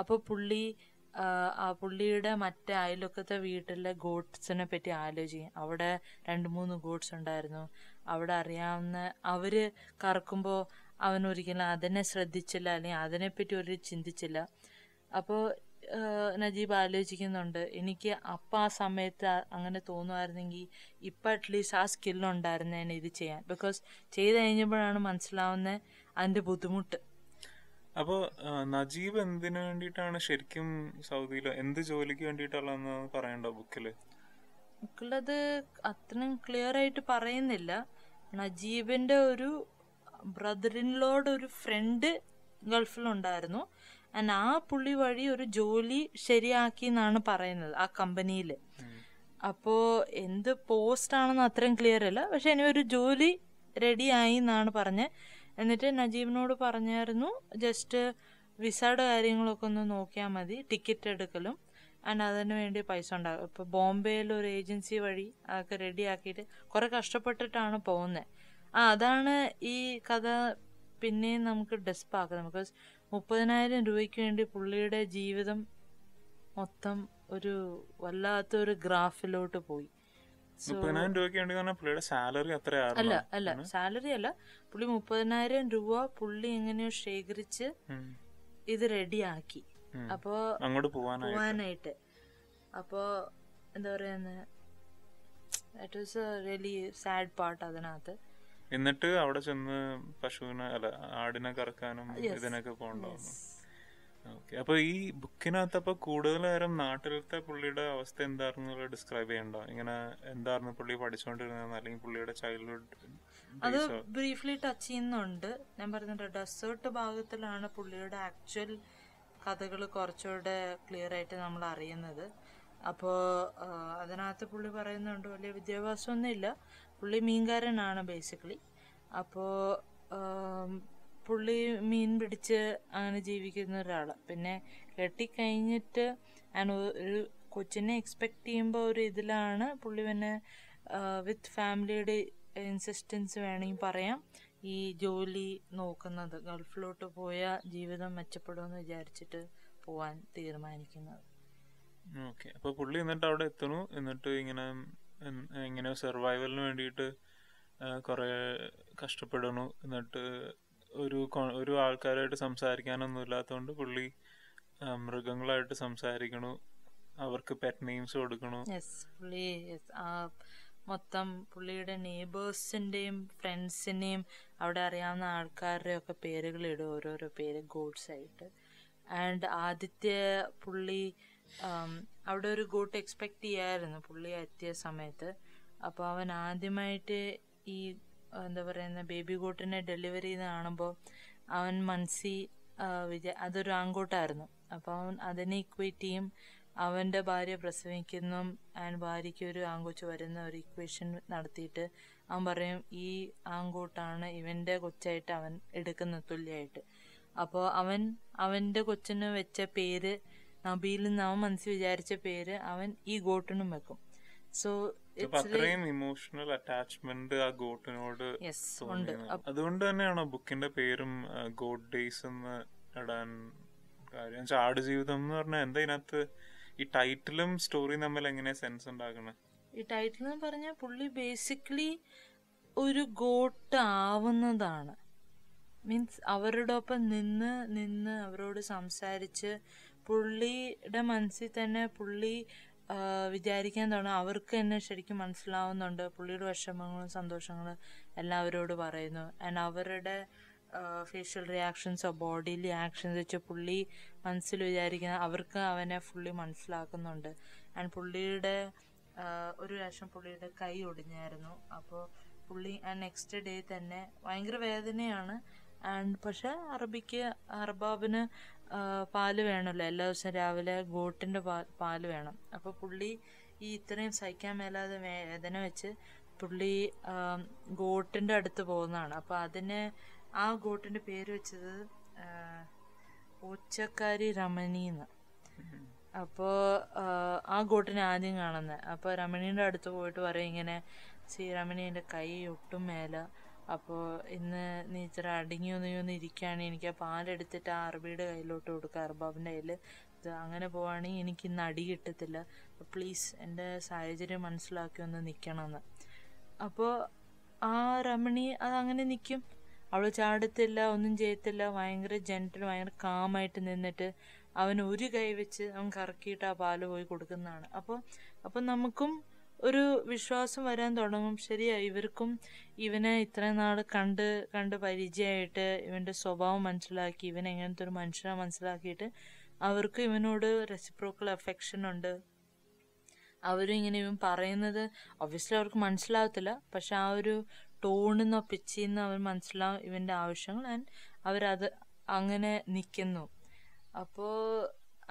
അപ്പോൾ പുള്ളി ആ പുള്ളിയുടെ മറ്റേ അയലൊക്കത്തെ വീട്ടിലെ ഗോഡ്സിനെ പറ്റി ആലോചിക്കും അവിടെ രണ്ട് മൂന്ന് ഗോഡ്സ് ഉണ്ടായിരുന്നു അവിടെ അറിയാവുന്ന അവർ കറക്കുമ്പോൾ അവൻ ഒരിക്കലും അതിനെ ശ്രദ്ധിച്ചില്ല അല്ലെങ്കിൽ അതിനെപ്പറ്റി ഒരു ചിന്തിച്ചില്ല അപ്പോൾ നജീബ് ആലോചിക്കുന്നുണ്ട് എനിക്ക് അപ്പം ആ സമയത്ത് അങ്ങനെ തോന്നുമായിരുന്നെങ്കിൽ ഇപ്പം അറ്റ്ലീസ്റ്റ് ആ സ്കില്ലുണ്ടായിരുന്നേനെ ഇത് ചെയ്യാൻ ബിക്കോസ് ചെയ്ത് കഴിഞ്ഞപ്പോഴാണ് മനസ്സിലാവുന്നത് അതിൻ്റെ ബുദ്ധിമുട്ട് അപ്പോൾ നജീബ് എന്തിനു വേണ്ടിയിട്ടാണ് ശരിക്കും സൗദിയിലോ എന്ത് ജോലിക്ക് വേണ്ടിയിട്ടുള്ളതെന്ന് പറയണ്ടോ ബുക്കിൽ ബുക്കിലത് അത്രയും ക്ലിയർ ആയിട്ട് പറയുന്നില്ല നജീബിൻ്റെ ഒരു ബ്രദറിനോട് ഒരു ഫ്രണ്ട് ഗൾഫിലുണ്ടായിരുന്നു ആൻഡ് ആ പുള്ളി വഴി ഒരു ജോലി ശരിയാക്കി എന്നാണ് പറയുന്നത് ആ കമ്പനിയിൽ അപ്പോൾ എന്ത് പോസ്റ്റ് ആണെന്ന് അത്രയും ക്ലിയർ അല്ല പക്ഷെ ഇനി ഒരു ജോലി റെഡിയായി എന്നാണ് പറഞ്ഞത് എന്നിട്ട് നജീബിനോട് പറഞ്ഞായിരുന്നു ജസ്റ്റ് വിസയുടെ കാര്യങ്ങളൊക്കെ ഒന്ന് നോക്കിയാൽ മതി ടിക്കറ്റ് എടുക്കലും ആൻഡ് അതിന് വേണ്ടി പൈസ ഉണ്ടാകും ഇപ്പോൾ ബോംബെയിൽ ഒരു ഏജൻസി വഴി അതൊക്കെ റെഡിയാക്കിയിട്ട് കുറേ കഷ്ടപ്പെട്ടിട്ടാണ് പോകുന്നത് ആ അതാണ് ഈ കഥ പിന്നെയും നമുക്ക് ഡെസ്പാക്കുന്നത് ബിക്കോസ് മുപ്പതിനായിരം രൂപയ്ക്ക് വേണ്ടി പുള്ളിയുടെ ജീവിതം മൊത്തം ഒരു വല്ലാത്തൊരു ഗ്രാഫിലോട്ട് പോയി മുപ്പതിനായിരം രൂപയ്ക്ക് വേണ്ടി പുള്ളിയുടെ സാലറി അത്ര അല്ല അല്ല സാലറി അല്ല പുള്ളി മുപ്പതിനായിരം രൂപ പുള്ളി എങ്ങനെയോ ശേഖരിച്ച് ഇത് റെഡിയാക്കി അപ്പോ അങ്ങോട്ട് പോവാനായിട്ട് അപ്പോ എന്താ പറയുന്നത് it was really sad part അതിനകത്ത് എന്നിട്ട് അവിടെ ചെന്ന് പശുവിനെ അല്ല ആടിനെ കറക്കാനും ഇതിനൊക്കെ പോകണ്ടാവുന്നു ഓക്കെ അപ്പൊ ഈ ബുക്കിനകത്ത് അപ്പൊ കൂടുതൽ നേരം നാട്ടിലത്തെ പുള്ളിയുടെ അവസ്ഥ എന്താണെന്ന് ഡിസ്ക്രൈബ് ചെയ്യണ്ടോ ഇങ്ങനെ എന്താണെന്ന് പുള്ളി പഠിച്ചുകൊണ്ടിരുന്ന അല്ലെങ്കിൽ പുള്ളിയുടെ ചൈൽഡ്ഹുഡ് അത് ബ്രീഫ്ലി ടച്ച് ചെയ്യുന്നുണ്ട് ഞാൻ പറഞ്ഞിട്ട് ഡെസേർട്ട് ഭാഗത്തിലാണ് പുള്ളിയുടെ ആക്ച്വൽ കഥകൾ കുറച്ചുകൂടെ ക്ലിയർ ആയിട്ട് നമ്മൾ അറിയുന്നത് അപ്പോൾ അതിനകത്ത് പുള്ളി പറയുന്നുണ്ട് വലിയ വിദ്യാഭ്യാസമൊന്നുമില്ല പുള്ളി മീൻകാരനാണ് ബേസിക്കലി അപ്പോൾ പുള്ളി മീൻ പിടിച്ച് അങ്ങനെ ജീവിക്കുന്ന ഒരാൾ പിന്നെ കെട്ടിക്കഴിഞ്ഞിട്ട് ഒരു കൊച്ചിനെ എക്സ്പെക്ട് ചെയ്യുമ്പോൾ ഒരു ഇതിലാണ് പുള്ളി പിന്നെ വിത്ത് ഫാമിലിയുടെ ഇൻസിസ്റ്റൻസ് വേണമെങ്കിൽ പറയാം ഈ ജോലി നോക്കുന്നത് ഗൾഫിലോട്ട് പോയ ജീവിതം മെച്ചപ്പെടുമെന്ന് വിചാരിച്ചിട്ട് പോവാൻ തീരുമാനിക്കുന്നത് ഓക്കെ അപ്പോൾ പുള്ളി എന്നിട്ട് അവിടെ എത്തുന്നു എന്നിട്ട് ഇങ്ങനെ എങ്ങനെ സർവൈവലിന് വേണ്ടിയിട്ട് കുറേ കഷ്ടപ്പെടണു എന്നിട്ട് ഒരു ഒരു ആൾക്കാരായിട്ട് സംസാരിക്കാനൊന്നും ഇല്ലാത്തതുകൊണ്ട് പുള്ളി മൃഗങ്ങളായിട്ട് സംസാരിക്കണു അവർക്ക് പെറ്റ് നെയിംസ് കൊടുക്കണു പുള്ളി മൊത്തം പുള്ളിയുടെ നെയ്ബേഴ്സിൻ്റെയും ഫ്രണ്ട്സിൻ്റെയും അവിടെ അറിയാവുന്ന ഒക്കെ പേരുകൾ ഇടും ഓരോരോ പേര് ഗോഡ്സ് ആയിട്ട് ആൻഡ് ആദ്യത്തെ പുള്ളി അവിടെ ഒരു ഗോട്ട് എക്സ്പെക്ട് ചെയ്യായിരുന്നു പുള്ളി എത്തിയ സമയത്ത് അപ്പോൾ അവൻ ആദ്യമായിട്ട് ഈ എന്താ പറയുന്ന ബേബി ഗോട്ടിനെ ഡെലിവറി ചെയ്ത് കാണുമ്പോൾ അവൻ മൻസി വിചാ അതൊരു ആങ്കോട്ടായിരുന്നു അപ്പോൾ അവൻ അതിനെ ഇക്വേറ്റ് ചെയ്യും അവൻ്റെ ഭാര്യ പ്രസവിക്കുന്നു ആൻഡ് ഭാര്യയ്ക്ക് ഒരു ആങ്കൊച്ച് വരുന്ന ഒരു ഇക്വേഷൻ നടത്തിയിട്ട് അവൻ പറയും ഈ ആങ്കോട്ടാണ് ഇവൻ്റെ കൊച്ചായിട്ട് അവൻ എടുക്കുന്ന തുല്യമായിട്ട് അപ്പോൾ അവൻ അവൻ്റെ കൊച്ചിന് വെച്ച പേര് നബിയിൽ നിന്ന് അവൻ മനസ്സിൽ വിചാരിച്ച പേര് അവൻ ഈ ഗോട്ടിനും വെക്കും സോ അത്രയും ഇമോഷണൽ അറ്റാച്ച്മെന്റ് ആ ഗോട്ടിനോട് ഉണ്ട് അതുകൊണ്ട് തന്നെയാണ് ബുക്കിന്റെ പേരും ഗോഡ് ഡേയ്സ് എന്ന് ഇടാൻ കാര്യം ആട് ജീവിതം എന്ന് പറഞ്ഞാൽ എന്താ ഇതിനകത്ത് ഈ ടൈറ്റിലും സ്റ്റോറിയും തമ്മിൽ എങ്ങനെ സെൻസ് ഉണ്ടാകുന്നത് ഈ ടൈറ്റിൽ എന്ന് പറഞ്ഞാൽ പുള്ളി ബേസിക്കലി ഒരു ഗോട്ട് ആവുന്നതാണ് മീൻസ് അവരുടെ ഒപ്പം നിന്ന് നിന്ന് അവരോട് സംസാരിച്ച് പുള്ളിയുടെ മനസ്സിൽ തന്നെ പുള്ളി വിചാരിക്കാൻ തുടങ്ങും അവർക്ക് തന്നെ ശരിക്കും മനസ്സിലാവുന്നുണ്ട് പുള്ളിയുടെ വിഷമങ്ങളും സന്തോഷങ്ങളും എല്ലാം അവരോട് പറയുന്നു ആൻഡ് അവരുടെ ഫേഷ്യൽ റിയാക്ഷൻസോ ബോഡി ആക്ഷൻസ് വെച്ച് പുള്ളി മനസ്സിൽ വിചാരിക്കുന്ന അവർക്ക് അവനെ ഫുള്ളി മനസ്സിലാക്കുന്നുണ്ട് ആൻഡ് പുള്ളിയുടെ ഒരു പ്രാവശ്യം പുള്ളിയുടെ കൈ ഒടിഞ്ഞായിരുന്നു അപ്പോൾ പുള്ളി ആൻഡ് നെക്സ്റ്റ് ഡേ തന്നെ ഭയങ്കര വേദനയാണ് ആൻഡ് പക്ഷെ അറബിക്ക് അർബാബിന് പാല് വേണമല്ലോ എല്ലാ ദിവസവും രാവിലെ ഗോട്ടിൻ്റെ പാൽ പാല് വേണം അപ്പോൾ പുള്ളി ഈ ഇത്രയും സഹിക്കാൻ മേലാതെ വേദന വെച്ച് പുള്ളി ഗോട്ടിൻ്റെ അടുത്ത് പോകുന്നതാണ് അപ്പോൾ അതിന് ആ ഗോട്ടിൻ്റെ പേര് വെച്ചത് ഉച്ചക്കാരി എന്ന് അപ്പോൾ ആ ഗോട്ടിനെ ആദ്യം കാണുന്നത് അപ്പോൾ രമണീൻ്റെ അടുത്ത് പോയിട്ട് പറയും ഇങ്ങനെ ശ്രീ രമണീൻ്റെ കൈ ഒട്ടും മേലെ അപ്പോൾ ഇന്ന് നീ ഇച്ചിരി അടങ്ങി ഒന്നിയൊന്ന് ഇരിക്കുകയാണ് എനിക്ക് ആ പാലെടുത്തിട്ട് ആ അറബിയുടെ കയ്യിലോട്ട് കൊടുക്കുക അർബാബിൻ്റെ കയ്യിൽ ഇത് അങ്ങനെ പോവുകയാണെങ്കിൽ എനിക്ക് ഇന്ന് അടി കിട്ടത്തില്ല പ്ലീസ് എൻ്റെ സാഹചര്യം മനസ്സിലാക്കി ഒന്ന് നിൽക്കണമെന്ന് അപ്പോൾ ആ രമണി അതങ്ങനെ നിൽക്കും അവൾ ചാടത്തില്ല ഒന്നും ചെയ്യത്തില്ല ഭയങ്കര ജെൻറ്റിൽ ഭയങ്കര കാമായിട്ട് നിന്നിട്ട് അവൻ ഒരു കൈ വെച്ച് അവൻ കറക്കിയിട്ട് ആ പാല് പോയി കൊടുക്കുന്നതാണ് അപ്പോൾ അപ്പം നമുക്കും ഒരു വിശ്വാസം വരാൻ തുടങ്ങും ശരിയാ ഇവർക്കും ഇവനെ ഇത്രയും നാൾ കണ്ട് കണ്ട് പരിചയമായിട്ട് ഇവൻ്റെ സ്വഭാവം മനസ്സിലാക്കി ഇവൻ എങ്ങനത്തെ ഒരു മനുഷ്യനെ മനസ്സിലാക്കിയിട്ട് അവർക്ക് ഇവനോട് റെസിപ്രോക്കൽ അഫെക്ഷൻ ഉണ്ട് അവരും ഇങ്ങനെ ഇവൻ പറയുന്നത് ഒബ്വിയസ്ലി അവർക്ക് മനസ്സിലാകത്തില്ല പക്ഷെ ആ ഒരു ടോണിന്നോ പിച്ചിന്നോ അവർ മനസ്സിലാവും ഇവൻ്റെ ആവശ്യങ്ങൾ ആൻഡ് അവരത് അങ്ങനെ നിൽക്കുന്നു അപ്പോൾ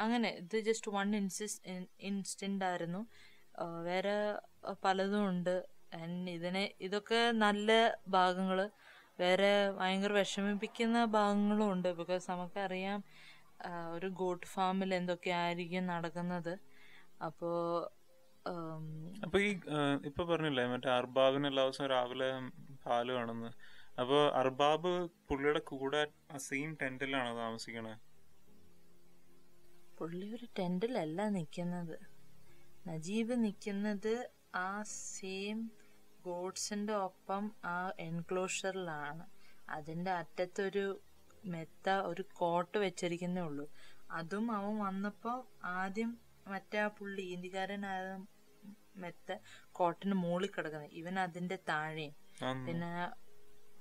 അങ്ങനെ ഇത് ജസ്റ്റ് വൺ ഇൻസിസ് ഇൻസ്റ്റൻ്റ് ആയിരുന്നു വേറെ പലതും ഉണ്ട് ആൻഡ് ഇതിനെ ഇതൊക്കെ നല്ല ഭാഗങ്ങൾ വേറെ ഭയങ്കര വിഷമിപ്പിക്കുന്ന ഭാഗങ്ങളും ഉണ്ട് ബിക്കോസ് നമുക്കറിയാം ഒരു ഗോട്ട് ഫാമിൽ എന്തൊക്കെ ആയിരിക്കും നടക്കുന്നത് അപ്പോൾ അപ്പൊ ഈ ഇപ്പൊ പറഞ്ഞില്ലേ മറ്റേ അർബാബിന് എല്ലാ ദിവസവും രാവിലെ പാല് കാണുന്നു അപ്പൊ അർബാബ് പുള്ളിയുടെ കൂടെ സെയിം ടെന്റിലാണോ താമസിക്കണേ പുള്ളി ഒരു ടെന്റിലല്ല നിക്കുന്നത് നജീബ് നിൽക്കുന്നത് ആ സെയിം ഗോഡ്സിൻ്റെ ഒപ്പം ആ എൻക്ലോഷറിലാണ് അതിൻ്റെ അറ്റത്തൊരു മെത്ത ഒരു കോട്ട് വെച്ചിരിക്കുന്നേ ഉള്ളൂ അതും അവൻ വന്നപ്പോൾ ആദ്യം മറ്റേ ആ പുള്ളി ഇന്ത്യക്കാരനായ മെത്ത കോട്ടിന് മുകളിൽ കിടക്കുന്നത് ഇവൻ അതിന്റെ താഴെയും പിന്നെ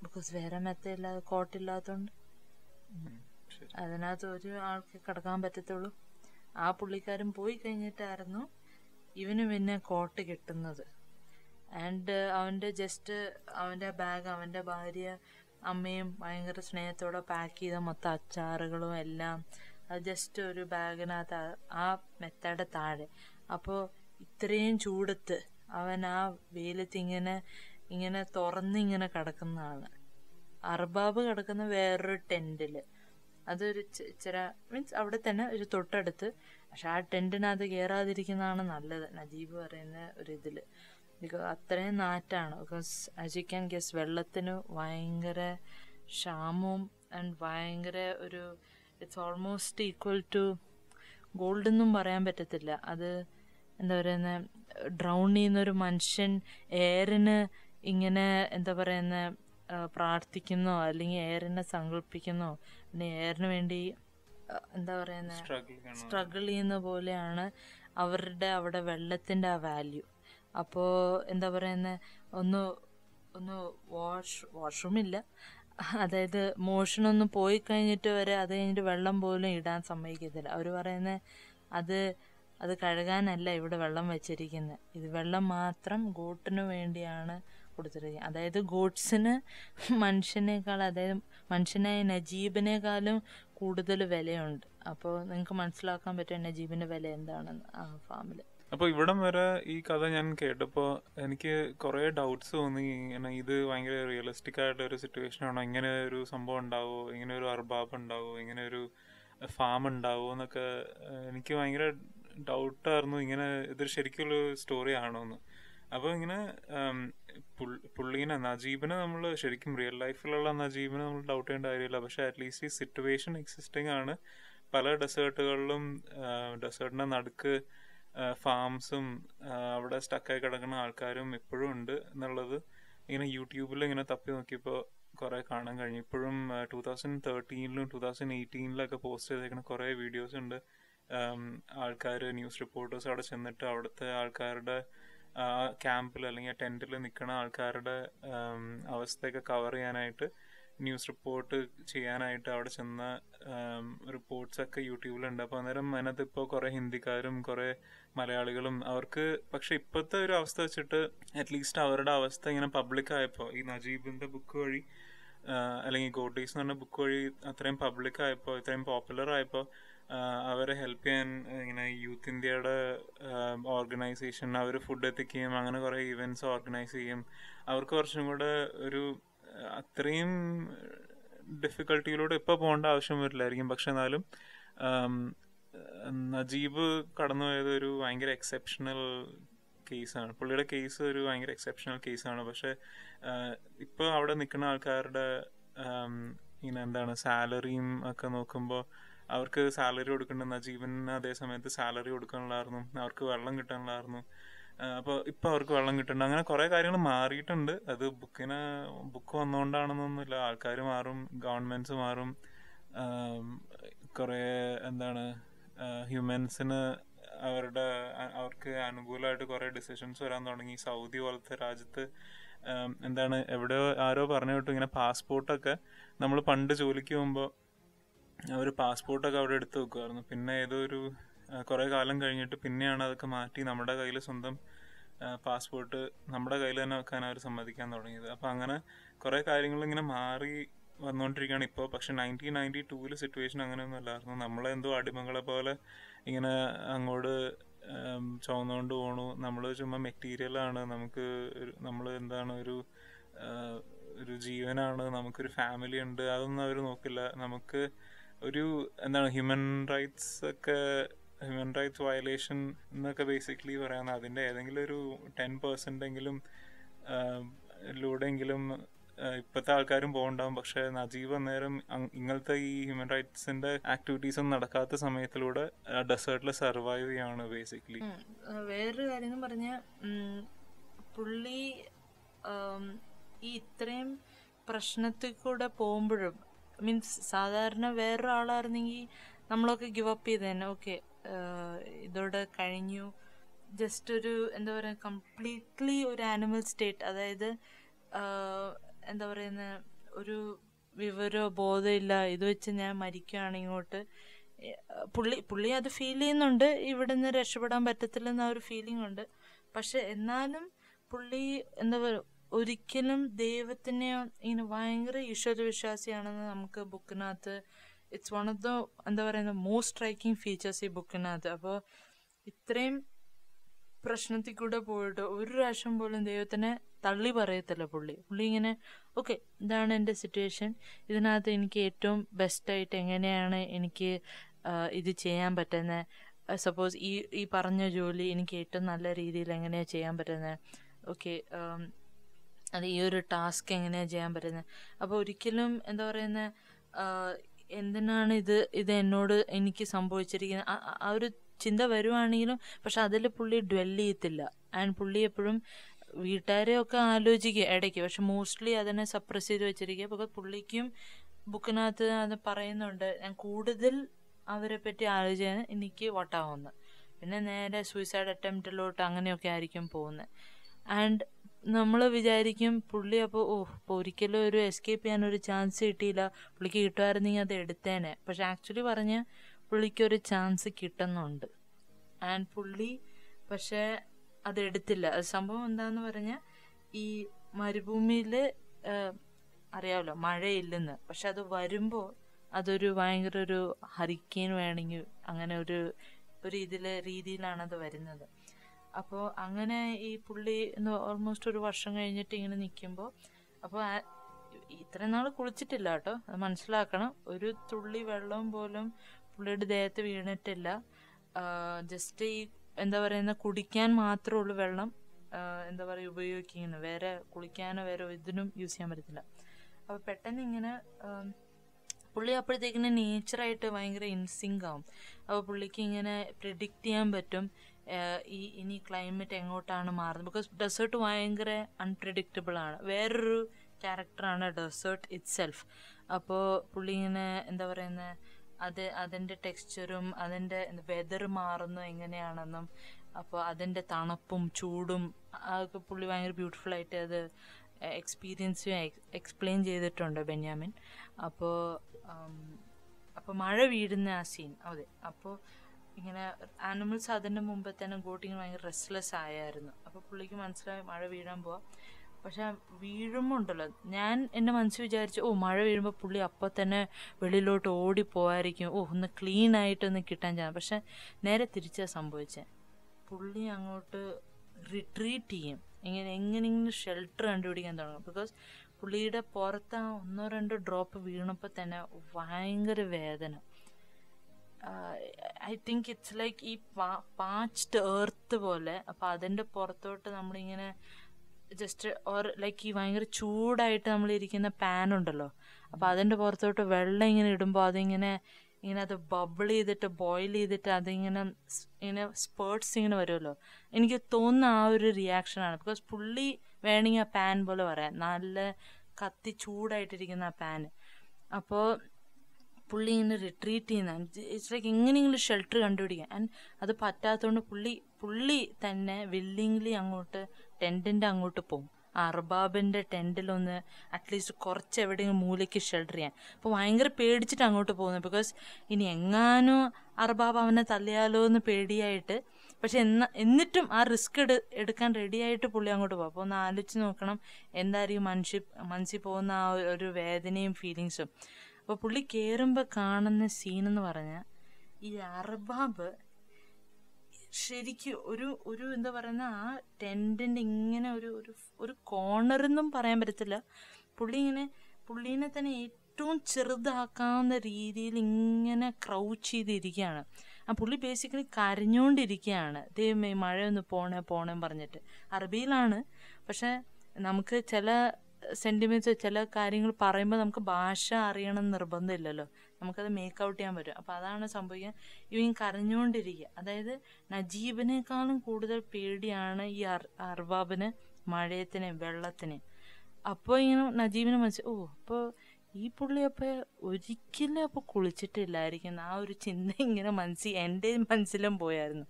ബിക്കോസ് വേറെ മെത്ത ഇല്ലാതെ കോട്ടില്ലാത്തോണ്ട് അതിനകത്ത് ഒരു ആൾക്ക് കിടക്കാൻ പറ്റത്തുള്ളൂ ആ പുള്ളിക്കാരൻ പോയി കഴിഞ്ഞിട്ടായിരുന്നു ഇവന് പിന്നെ കോട്ട് കിട്ടുന്നത് ആൻഡ് അവൻ്റെ ജസ്റ്റ് അവൻ്റെ ബാഗ് അവൻ്റെ ഭാര്യ അമ്മയും ഭയങ്കര സ്നേഹത്തോടെ പാക്ക് ചെയ്ത മൊത്തം അച്ചാറുകളും എല്ലാം അത് ജസ്റ്റ് ഒരു ബാഗിനകത്ത് ആ മെത്തയുടെ താഴെ അപ്പോൾ ഇത്രയും ചൂടത്ത് അവൻ ആ വെയിലത്ത് ഇങ്ങനെ ഇങ്ങനെ തുറന്നിങ്ങനെ കിടക്കുന്നതാണ് അർബാബ് കിടക്കുന്ന വേറൊരു ടെൻറ്റിൽ അതൊരു ചെറിയ മീൻസ് അവിടെ തന്നെ ഒരു തൊട്ടടുത്ത് പക്ഷെ ആ ടെൻറ്റിനകത്ത് കയറാതിരിക്കുന്നതാണ് നല്ലത് നജീബ് പറയുന്ന ഇതിൽ ബിക്കോസ് അത്രയും നാറ്റാണ് because as you can guess വെള്ളത്തിന് ഭയങ്കര ക്ഷാമവും ആൻഡ് ഭയങ്കര ഒരു it's almost equal to gold എന്നും പറയാൻ പറ്റത്തില്ല അത് എന്താ പറയുന്ന ഡ്രൗൺ ചെയ്യുന്ന ഒരു മനുഷ്യൻ എയറിന് ഇങ്ങനെ എന്താ പറയുന്ന പ്രാർത്ഥിക്കുന്നോ അല്ലെങ്കിൽ എയറിനെ സങ്കല്പിക്കുന്നോ അല്ലെങ്കിൽ എയറിന് വേണ്ടി എന്താ പറയുന്നത് സ്ട്രഗിൾ ചെയ്യുന്ന പോലെയാണ് അവരുടെ അവിടെ വെള്ളത്തിൻ്റെ ആ വാല്യൂ അപ്പോൾ എന്താ പറയുന്നത് ഒന്ന് ഒന്ന് വാഷ് വാഷ്റൂം ഇല്ല അതായത് മോഷനൊന്നും പോയി കഴിഞ്ഞിട്ട് വരെ അത് കഴിഞ്ഞിട്ട് വെള്ളം പോലും ഇടാൻ സമ്മതിക്കത്തില്ല അവർ പറയുന്നത് അത് അത് കഴുകാനല്ല ഇവിടെ വെള്ളം വെച്ചിരിക്കുന്നത് ഇത് വെള്ളം മാത്രം ഗോട്ടിന് വേണ്ടിയാണ് കൊടുത്തിരിക്കുന്നത് അതായത് ഗോഡ്സിന് മനുഷ്യനേക്കാൾ അതായത് മനുഷ്യനായ നജീബിനേക്കാളും കൂടുതൽ വിലയുണ്ട് അപ്പോൾ നിങ്ങൾക്ക് മനസ്സിലാക്കാൻ പറ്റും എന്നെ ജീവന്റെ വില എന്താണെന്ന് ആ ഫാമിൽ അപ്പോൾ ഇവിടം വരെ ഈ കഥ ഞാൻ കേട്ടപ്പോൾ എനിക്ക് കുറേ ഡൗട്ട്സ് തോന്നി ഇങ്ങനെ ഇത് ഭയങ്കര റിയലിസ്റ്റിക് ആയിട്ട് ഒരു സിറ്റുവേഷൻ ആണോ ഇങ്ങനെ ഒരു സംഭവം ഉണ്ടാവുമോ ഇങ്ങനെ ഒരു അർബാബ് ഉണ്ടാവുമോ ഇങ്ങനെ ഒരു ഫാം ഉണ്ടാവുമോ എന്നൊക്കെ എനിക്ക് ഭയങ്കര ഡൗട്ടായിരുന്നു ഇങ്ങനെ ഇതൊരു ശരിക്കുള്ള സ്റ്റോറി ആണോ എന്ന് അപ്പോൾ ഇങ്ങനെ പുള്ളീനെ നജീബിനെ നമ്മൾ ശരിക്കും റിയൽ ലൈഫിലുള്ള നജീബിനെ നമ്മൾ ഡൗട്ട് ചെയ്യേണ്ട കാര്യമില്ല പക്ഷെ അറ്റ്ലീസ്റ്റ് ഈ സിറ്റുവേഷൻ എക്സിസ്റ്റിംഗ് ആണ് പല ഡെസേർട്ടുകളിലും ഡെസേർട്ടിന്റെ നടുക്ക് ഫാംസും അവിടെ സ്റ്റക്കായി കിടക്കുന്ന ആൾക്കാരും ഇപ്പോഴും ഉണ്ട് എന്നുള്ളത് ഇങ്ങനെ യൂട്യൂബിൽ ഇങ്ങനെ തപ്പി നോക്കിയപ്പോൾ കുറെ കാണാൻ കഴിഞ്ഞു ഇപ്പോഴും ടൂ തൗസൻഡ് തേർട്ടീനിലും ടൂ തൗസൻഡ് എയ്റ്റീനിലൊക്കെ പോസ്റ്റ് ചെയ്തേക്കുന്ന കുറേ വീഡിയോസ് ഉണ്ട് ആൾക്കാർ ന്യൂസ് റിപ്പോർട്ടേഴ്സ് അവിടെ ചെന്നിട്ട് അവിടുത്തെ ആൾക്കാരുടെ ആ ക്യാമ്പിൽ അല്ലെങ്കിൽ ആ ടെൻറ്റിൽ നിൽക്കുന്ന ആൾക്കാരുടെ അവസ്ഥയൊക്കെ കവർ ചെയ്യാനായിട്ട് ന്യൂസ് റിപ്പോർട്ട് ചെയ്യാനായിട്ട് അവിടെ ചെന്ന റിപ്പോർട്ട്സൊക്കെ യൂട്യൂബിലുണ്ട് അപ്പോൾ അന്നേരം അതിനകത്ത് ഇപ്പോൾ കുറേ ഹിന്ദിക്കാരും കുറേ മലയാളികളും അവർക്ക് പക്ഷേ ഇപ്പോഴത്തെ ഒരു അവസ്ഥ വെച്ചിട്ട് അറ്റ്ലീസ്റ്റ് അവരുടെ അവസ്ഥ ഇങ്ങനെ പബ്ലിക്കായപ്പോൾ ഈ നജീബിൻ്റെ ബുക്ക് വഴി അല്ലെങ്കിൽ ഗോഡീസ് എന്ന് പറഞ്ഞ ബുക്ക് വഴി അത്രയും പബ്ലിക്കായപ്പോൾ ഇത്രയും പോപ്പുലർ ആയപ്പോൾ അവരെ ഹെൽപ്പ് ചെയ്യാൻ ഇങ്ങനെ യൂത്ത് ഇന്ത്യയുടെ ഓർഗനൈസേഷൻ അവർ ഫുഡ് എത്തിക്കുകയും അങ്ങനെ കുറെ ഇവൻറ്റ്സ് ഓർഗനൈസ് ചെയ്യും അവർക്ക് കുറച്ചും കൂടെ ഒരു അത്രയും ഡിഫിക്കൽട്ടിയിലൂടെ ഇപ്പോൾ പോകേണ്ട ആവശ്യം വരില്ലായിരിക്കും പക്ഷെ എന്നാലും നജീബ് കടന്നുപോയത് ഒരു ഭയങ്കര എക്സെപ്ഷണൽ കേസാണ് പുള്ളിയുടെ കേസ് ഒരു ഭയങ്കര എക്സെപ്ഷണൽ കേസാണ് പക്ഷെ ഇപ്പോൾ അവിടെ നിൽക്കുന്ന ആൾക്കാരുടെ ഇങ്ങനെ എന്താണ് സാലറിയും ഒക്കെ നോക്കുമ്പോൾ അവർക്ക് സാലറി കൊടുക്കണ്ടെന്ന ജീവന് അതേ സമയത്ത് സാലറി കൊടുക്കാനുള്ളതായിരുന്നു അവർക്ക് വെള്ളം കിട്ടാനുള്ളതായിരുന്നു അപ്പോൾ ഇപ്പോൾ അവർക്ക് വെള്ളം കിട്ടുന്നുണ്ട് അങ്ങനെ കുറേ കാര്യങ്ങൾ മാറിയിട്ടുണ്ട് അത് ബുക്കിന് ബുക്ക് വന്നുകൊണ്ടാണെന്നൊന്നുമില്ല ആൾക്കാർ മാറും ഗവൺമെന്റ്സ് മാറും കുറേ എന്താണ് ഹ്യൂമൻസിന് അവരുടെ അവർക്ക് അനുകൂലമായിട്ട് കുറേ ഡിസിഷൻസ് വരാൻ തുടങ്ങി സൗദി പോലത്തെ രാജ്യത്ത് എന്താണ് എവിടെയോ ആരോ പറഞ്ഞു കേട്ടു ഇങ്ങനെ പാസ്പോർട്ടൊക്കെ നമ്മൾ പണ്ട് ജോലിക്ക് പോകുമ്പോൾ അവർ പാസ്പോർട്ടൊക്കെ അവിടെ എടുത്തു വെക്കുമായിരുന്നു പിന്നെ ഏതോ ഒരു കുറേ കാലം കഴിഞ്ഞിട്ട് പിന്നെയാണ് അതൊക്കെ മാറ്റി നമ്മുടെ കയ്യിൽ സ്വന്തം പാസ്പോർട്ട് നമ്മുടെ കയ്യിൽ തന്നെ വെക്കാൻ അവർ സമ്മതിക്കാൻ തുടങ്ങിയത് അപ്പോൾ അങ്ങനെ കുറേ കാര്യങ്ങൾ ഇങ്ങനെ മാറി വന്നുകൊണ്ടിരിക്കുകയാണ് ഇപ്പോൾ പക്ഷെ നയൻറ്റീൻ നയൻറ്റി ടൂവിൽ സിറ്റുവേഷൻ അങ്ങനെയൊന്നും അല്ലായിരുന്നു നമ്മളെ എന്തോ അടിമകളെ പോലെ ഇങ്ങനെ അങ്ങോട്ട് ചുവന്നുകൊണ്ട് പോണു നമ്മൾ ചുമ്മാ മെറ്റീരിയലാണ് നമുക്ക് നമ്മൾ എന്താണ് ഒരു ഒരു ജീവനാണ് നമുക്കൊരു ഫാമിലി ഉണ്ട് അതൊന്നും അവർ നോക്കില്ല നമുക്ക് ഒരു എന്താണ് ഹ്യൂമൻ റൈറ്റ്സ് ഒക്കെ ഹ്യൂമൻ റൈറ്റ്സ് വയലേഷൻ എന്നൊക്കെ ബേസിക്കലി പറയുന്നത് അതിൻ്റെ ഏതെങ്കിലും ഒരു ടെൻ പെർസെൻ്റെങ്കിലും ലൂടെങ്കിലും ഇപ്പോഴത്തെ ആൾക്കാരും പോകണ്ടാവും പക്ഷെ നജീബ് അന്നേരം ഇങ്ങനത്തെ ഈ ഹ്യൂമൻ റൈറ്റ്സിന്റെ ആക്ടിവിറ്റീസ് ഒന്നും നടക്കാത്ത സമയത്തിലൂടെ ഡെസേർട്ടിൽ സർവൈവ് ചെയ്യാണ് ബേസിക്കലി വേറൊരു കാര്യം എന്ന് പറഞ്ഞ പുള്ളി ഈ ഇത്രയും പ്രശ്നത്തിൽ കൂടെ പോകുമ്പോഴും മീൻസ് സാധാരണ വേറൊരാളായിരുന്നെങ്കിൽ നമ്മളൊക്കെ ഗിവ് അപ്പ് ചെയ്ത് തന്നെ ഓക്കെ ഇതോടെ കഴിഞ്ഞു ജസ്റ്റ് ഒരു എന്താ പറയുക കംപ്ലീറ്റ്ലി ഒരു ആനിമൽ സ്റ്റേറ്റ് അതായത് എന്താ പറയുന്ന ഒരു വിവരമോ ബോധമില്ല ഇത് വെച്ച് ഞാൻ മരിക്കുകയാണ് ഇങ്ങോട്ട് പുള്ളി പുള്ളി അത് ഫീൽ ചെയ്യുന്നുണ്ട് ഇവിടെ നിന്ന് രക്ഷപ്പെടാൻ പറ്റത്തില്ലെന്ന ഒരു ഫീലിംഗ് ഉണ്ട് പക്ഷെ എന്നാലും പുള്ളി എന്താ പറയുക ഒരിക്കലും ദൈവത്തിനെ ഇങ്ങനെ ഭയങ്കര വിശ്വാസിയാണെന്ന് നമുക്ക് ബുക്കിനകത്ത് ഇറ്റ്സ് വൺ ഓഫ് ദ എന്താ പറയുന്നത് മോസ്റ്റ് സ്ട്രൈക്കിംഗ് ഫീച്ചേഴ്സ് ഈ ബുക്കിനകത്ത് അപ്പോൾ ഇത്രയും പ്രശ്നത്തിൽ കൂടെ പോയിട്ട് ഒരു പ്രാവശ്യം പോലും ദൈവത്തിനെ തള്ളി പറയത്തില്ല പുള്ളി പുള്ളി ഇങ്ങനെ ഓക്കെ ഇതാണ് എൻ്റെ സിറ്റുവേഷൻ ഇതിനകത്ത് എനിക്ക് ഏറ്റവും ബെസ്റ്റായിട്ട് എങ്ങനെയാണ് എനിക്ക് ഇത് ചെയ്യാൻ പറ്റുന്നത് സപ്പോസ് ഈ ഈ പറഞ്ഞ ജോലി എനിക്ക് ഏറ്റവും നല്ല രീതിയിൽ എങ്ങനെയാണ് ചെയ്യാൻ പറ്റുന്നത് ഓക്കെ um, അത് ഈ ഒരു ടാസ്ക് എങ്ങനെയാണ് ചെയ്യാൻ പറ്റുന്നത് അപ്പോൾ ഒരിക്കലും എന്താ പറയുന്നത് എന്തിനാണ് ഇത് ഇത് എന്നോട് എനിക്ക് സംഭവിച്ചിരിക്കുന്നത് ആ ഒരു ചിന്ത വരുവാണെങ്കിലും പക്ഷെ അതിൽ പുള്ളി ഡ്വെൽ ചെയ്യത്തില്ല ആൻഡ് പുള്ളി എപ്പോഴും വീട്ടുകാരെയൊക്കെ ആലോചിക്കുക ഇടയ്ക്ക് പക്ഷെ മോസ്റ്റ്ലി അതിനെ സപ്രസ് ചെയ്ത് വെച്ചിരിക്കുക അപ്പോൾ പുള്ളിക്കും ബുക്കിനകത്ത് അത് പറയുന്നുണ്ട് ഞാൻ കൂടുതൽ അവരെ പറ്റി ആലോചിക്കാൻ എനിക്ക് വട്ടാവുന്നു പിന്നെ നേരെ സൂയിസൈഡ് അറ്റംപ്റ്റിലോട്ട് അങ്ങനെയൊക്കെ ആയിരിക്കും പോകുന്നത് ആൻഡ് നമ്മൾ വിചാരിക്കും പുള്ളി അപ്പോൾ ഓ ഇപ്പോൾ ഒരിക്കലും ഒരു എസ്കേപ്പ് ചെയ്യാൻ ഒരു ചാൻസ് കിട്ടിയില്ല പുള്ളിക്ക് കിട്ടുമായിരുന്നെങ്കിൽ അത് എടുത്തേനെ പക്ഷെ ആക്ച്വലി പറഞ്ഞ് പുള്ളിക്കൊരു ചാൻസ് കിട്ടുന്നുണ്ട് ആൻഡ് പുള്ളി പക്ഷേ എടുത്തില്ല സംഭവം എന്താന്ന് പറഞ്ഞാൽ ഈ മരുഭൂമിയിൽ അറിയാമല്ലോ മഴയില്ലെന്ന് പക്ഷെ അത് വരുമ്പോൾ അതൊരു ഭയങ്കര ഒരു ഹരിക്കേൻ വേണമെങ്കിൽ അങ്ങനെ ഒരു ഒരു ഇതിലെ രീതിയിലാണ് അത് വരുന്നത് അപ്പോൾ അങ്ങനെ ഈ പുള്ളി ഓൾമോസ്റ്റ് ഒരു വർഷം കഴിഞ്ഞിട്ട് ഇങ്ങനെ നിൽക്കുമ്പോൾ അപ്പോൾ ഇത്രയും നാൾ കുളിച്ചിട്ടില്ല കേട്ടോ അത് മനസ്സിലാക്കണം ഒരു തുള്ളി വെള്ളം പോലും പുള്ളിയുടെ ദേഹത്ത് വീണിട്ടില്ല ജസ്റ്റ് ഈ എന്താ പറയുന്ന കുടിക്കാൻ മാത്രമേ ഉള്ളൂ വെള്ളം എന്താ പറയുക ഉപയോഗിക്കുന്നത് വേറെ കുളിക്കാനോ വേറെ ഇതിനും യൂസ് ചെയ്യാൻ പറ്റത്തില്ല അപ്പോൾ പെട്ടെന്ന് ഇങ്ങനെ പുള്ളി അപ്പോഴത്തേക്കിന് നേച്ചറായിട്ട് ഭയങ്കര ഇൻസിങ്ക് ആവും അപ്പോൾ പുള്ളിക്ക് ഇങ്ങനെ പ്രിഡിക്റ്റ് ചെയ്യാൻ പറ്റും ഈ ഇനി ക്ലൈമറ്റ് എങ്ങോട്ടാണ് മാറുന്നത് ബിക്കോസ് ഡെസേർട്ട് ഭയങ്കര അൺപ്രഡിക്റ്റബിൾ ആണ് വേറൊരു ക്യാരക്ടറാണ് ഡെസേർട്ട് ഇറ്റ് സെൽഫ് അപ്പോൾ പുള്ളി ഇങ്ങനെ എന്താ പറയുന്നത് അത് അതിൻ്റെ ടെക്സ്ചറും അതിൻ്റെ വെതർ മാറുന്നു എങ്ങനെയാണെന്നും അപ്പോൾ അതിൻ്റെ തണുപ്പും ചൂടും അതൊക്കെ പുള്ളി ഭയങ്കര ആയിട്ട് അത് എക്സ്പീരിയൻസ് എക്സ്പ്ലെയിൻ ചെയ്തിട്ടുണ്ട് ബെന്യാമിൻ അപ്പോൾ അപ്പോൾ മഴ വീഴുന്ന ആ സീൻ അതെ അപ്പോൾ ഇങ്ങനെ ആനിമൽസ് അതിൻ്റെ മുമ്പേ തന്നെ ഗോട്ടിങ് ഭയങ്കര റെസ്റ്റ്ലെസ് ആയായിരുന്നു അപ്പോൾ പുള്ളിക്ക് മനസ്സിലായി മഴ വീഴാൻ പോവാം പക്ഷേ വീഴുമ്പോൾ ഉണ്ടല്ലോ ഞാൻ എൻ്റെ മനസ്സിൽ വിചാരിച്ചു ഓ മഴ വീഴുമ്പോൾ പുള്ളി അപ്പോൾ തന്നെ വെളിയിലോട്ട് ഓടി പോകായിരിക്കും ഓ ഒന്ന് ക്ലീൻ ആയിട്ടൊന്ന് കിട്ടാൻ ചാൻ പക്ഷെ നേരെ തിരിച്ചാണ് സംഭവിച്ചത് പുള്ളി അങ്ങോട്ട് റിട്രീറ്റ് ചെയ്യും ഇങ്ങനെ എങ്ങനെയെങ്കിലും ഷെൽട്ടർ കണ്ടുപിടിക്കാൻ തുടങ്ങും ബിക്കോസ് പുള്ളിയുടെ പുറത്ത് ആ ഒന്നോ രണ്ടോ ഡ്രോപ്പ് വീണപ്പോൾ തന്നെ ഭയങ്കര വേദന ഐ തിങ്ക് ഇറ്റ്സ് ലൈക്ക് ഈ പാച്ച്ഡ് എർത്ത് പോലെ അപ്പോൾ അതിൻ്റെ പുറത്തോട്ട് നമ്മളിങ്ങനെ ജസ്റ്റ് ഓർ ലൈക്ക് ഈ ഭയങ്കര ചൂടായിട്ട് നമ്മളിരിക്കുന്ന പാൻ ഉണ്ടല്ലോ അപ്പോൾ അതിൻ്റെ പുറത്തോട്ട് വെള്ളം ഇങ്ങനെ ഇടുമ്പോൾ അതിങ്ങനെ ഇങ്ങനെ അത് ബബിൾ ചെയ്തിട്ട് ബോയിൽ ചെയ്തിട്ട് അതിങ്ങനെ ഇങ്ങനെ സ്പേർട്സ് ഇങ്ങനെ വരുമല്ലോ എനിക്ക് തോന്നുന്ന ആ ഒരു റിയാക്ഷനാണ് ബിക്കോസ് പുള്ളി വേണമെങ്കിൽ ആ പാൻ പോലെ പറയാം നല്ല കത്തി ചൂടായിട്ടിരിക്കുന്ന ആ പാൻ അപ്പോൾ പുള്ളി ഇങ്ങനെ റിട്രീറ്റ് ചെയ്യുന്ന ഇറ്റ്സ് ലൈക്ക് എങ്ങനെയെങ്കിലും ഷെൽട്ടർ കണ്ടുപിടിക്കാൻ ആൻഡ് അത് പറ്റാത്തതുകൊണ്ട് പുള്ളി പുള്ളി തന്നെ വില്ലിങ്ലി അങ്ങോട്ട് ടെൻറ്റിൻ്റെ അങ്ങോട്ട് പോകും അർബാബിൻ്റെ ടെൻറ്റിലൊന്ന് അറ്റ്ലീസ്റ്റ് കുറച്ച് എവിടെയെങ്കിലും മൂലയ്ക്ക് ഷെൽട്ടർ ചെയ്യാൻ അപ്പോൾ ഭയങ്കര പേടിച്ചിട്ട് അങ്ങോട്ട് പോകുന്നത് ബിക്കോസ് ഇനി എങ്ങാനും അർബാബ് അവനെ തല്ലിയാലോ എന്ന് പേടിയായിട്ട് പക്ഷെ എന്നാ എന്നിട്ടും ആ റിസ്ക് എടു എടുക്കാൻ റെഡിയായിട്ട് പുള്ളി അങ്ങോട്ട് പോകും അപ്പോൾ ഒന്ന് ആലോചിച്ച് നോക്കണം എന്തായിരിക്കും മനുഷ്യ മനസ്സിൽ പോകുന്ന ആ ഒരു വേദനയും ഫീലിങ്സും അപ്പോൾ പുള്ളി കയറുമ്പോൾ കാണുന്ന സീനെന്ന് പറഞ്ഞാൽ ഈ അറബാബ് ശരിക്കും ഒരു ഒരു എന്താ പറയുന്ന ആ ടെൻറ്റിൻ്റെ ഇങ്ങനെ ഒരു ഒരു ഒരു കോർണറെന്നും പറയാൻ പറ്റത്തില്ല പുള്ളി ഇങ്ങനെ പുള്ളീനെ തന്നെ ഏറ്റവും ചെറുതാക്കാവുന്ന രീതിയിൽ ഇങ്ങനെ ക്രൗച്ച് ചെയ്തിരിക്കുകയാണ് ആ പുള്ളി ബേസിക്കലി കരഞ്ഞുകൊണ്ടിരിക്കുകയാണ് ദൈവമേ മഴയൊന്ന് പോണേ പോണേ പറഞ്ഞിട്ട് അറബിയിലാണ് പക്ഷേ നമുക്ക് ചില സെൻറ്റിമെൻറ്റ്സ് ചില കാര്യങ്ങൾ പറയുമ്പോൾ നമുക്ക് ഭാഷ അറിയണം നിർബന്ധമില്ലല്ലോ നമുക്കത് മേക്ക് ഔട്ട് ചെയ്യാൻ പറ്റും അപ്പോൾ അതാണ് സംഭവിക്കുക ഇവൻ കരഞ്ഞുകൊണ്ടിരിക്കുക അതായത് നജീബിനേക്കാളും കൂടുതൽ പേടിയാണ് ഈ അർ അർബാബിന് മഴയത്തിനെ വെള്ളത്തിനെ അപ്പോൾ ഇങ്ങനെ നജീബിന് മനസ്സിൽ ഓ അപ്പോൾ ഈ പുള്ളി അപ്പോൾ ഒരിക്കലും അപ്പോൾ കുളിച്ചിട്ടില്ലായിരിക്കുന്ന ആ ഒരു ചിന്ത ഇങ്ങനെ മനസ്സിൽ എൻ്റെ മനസ്സിലും പോയായിരുന്നു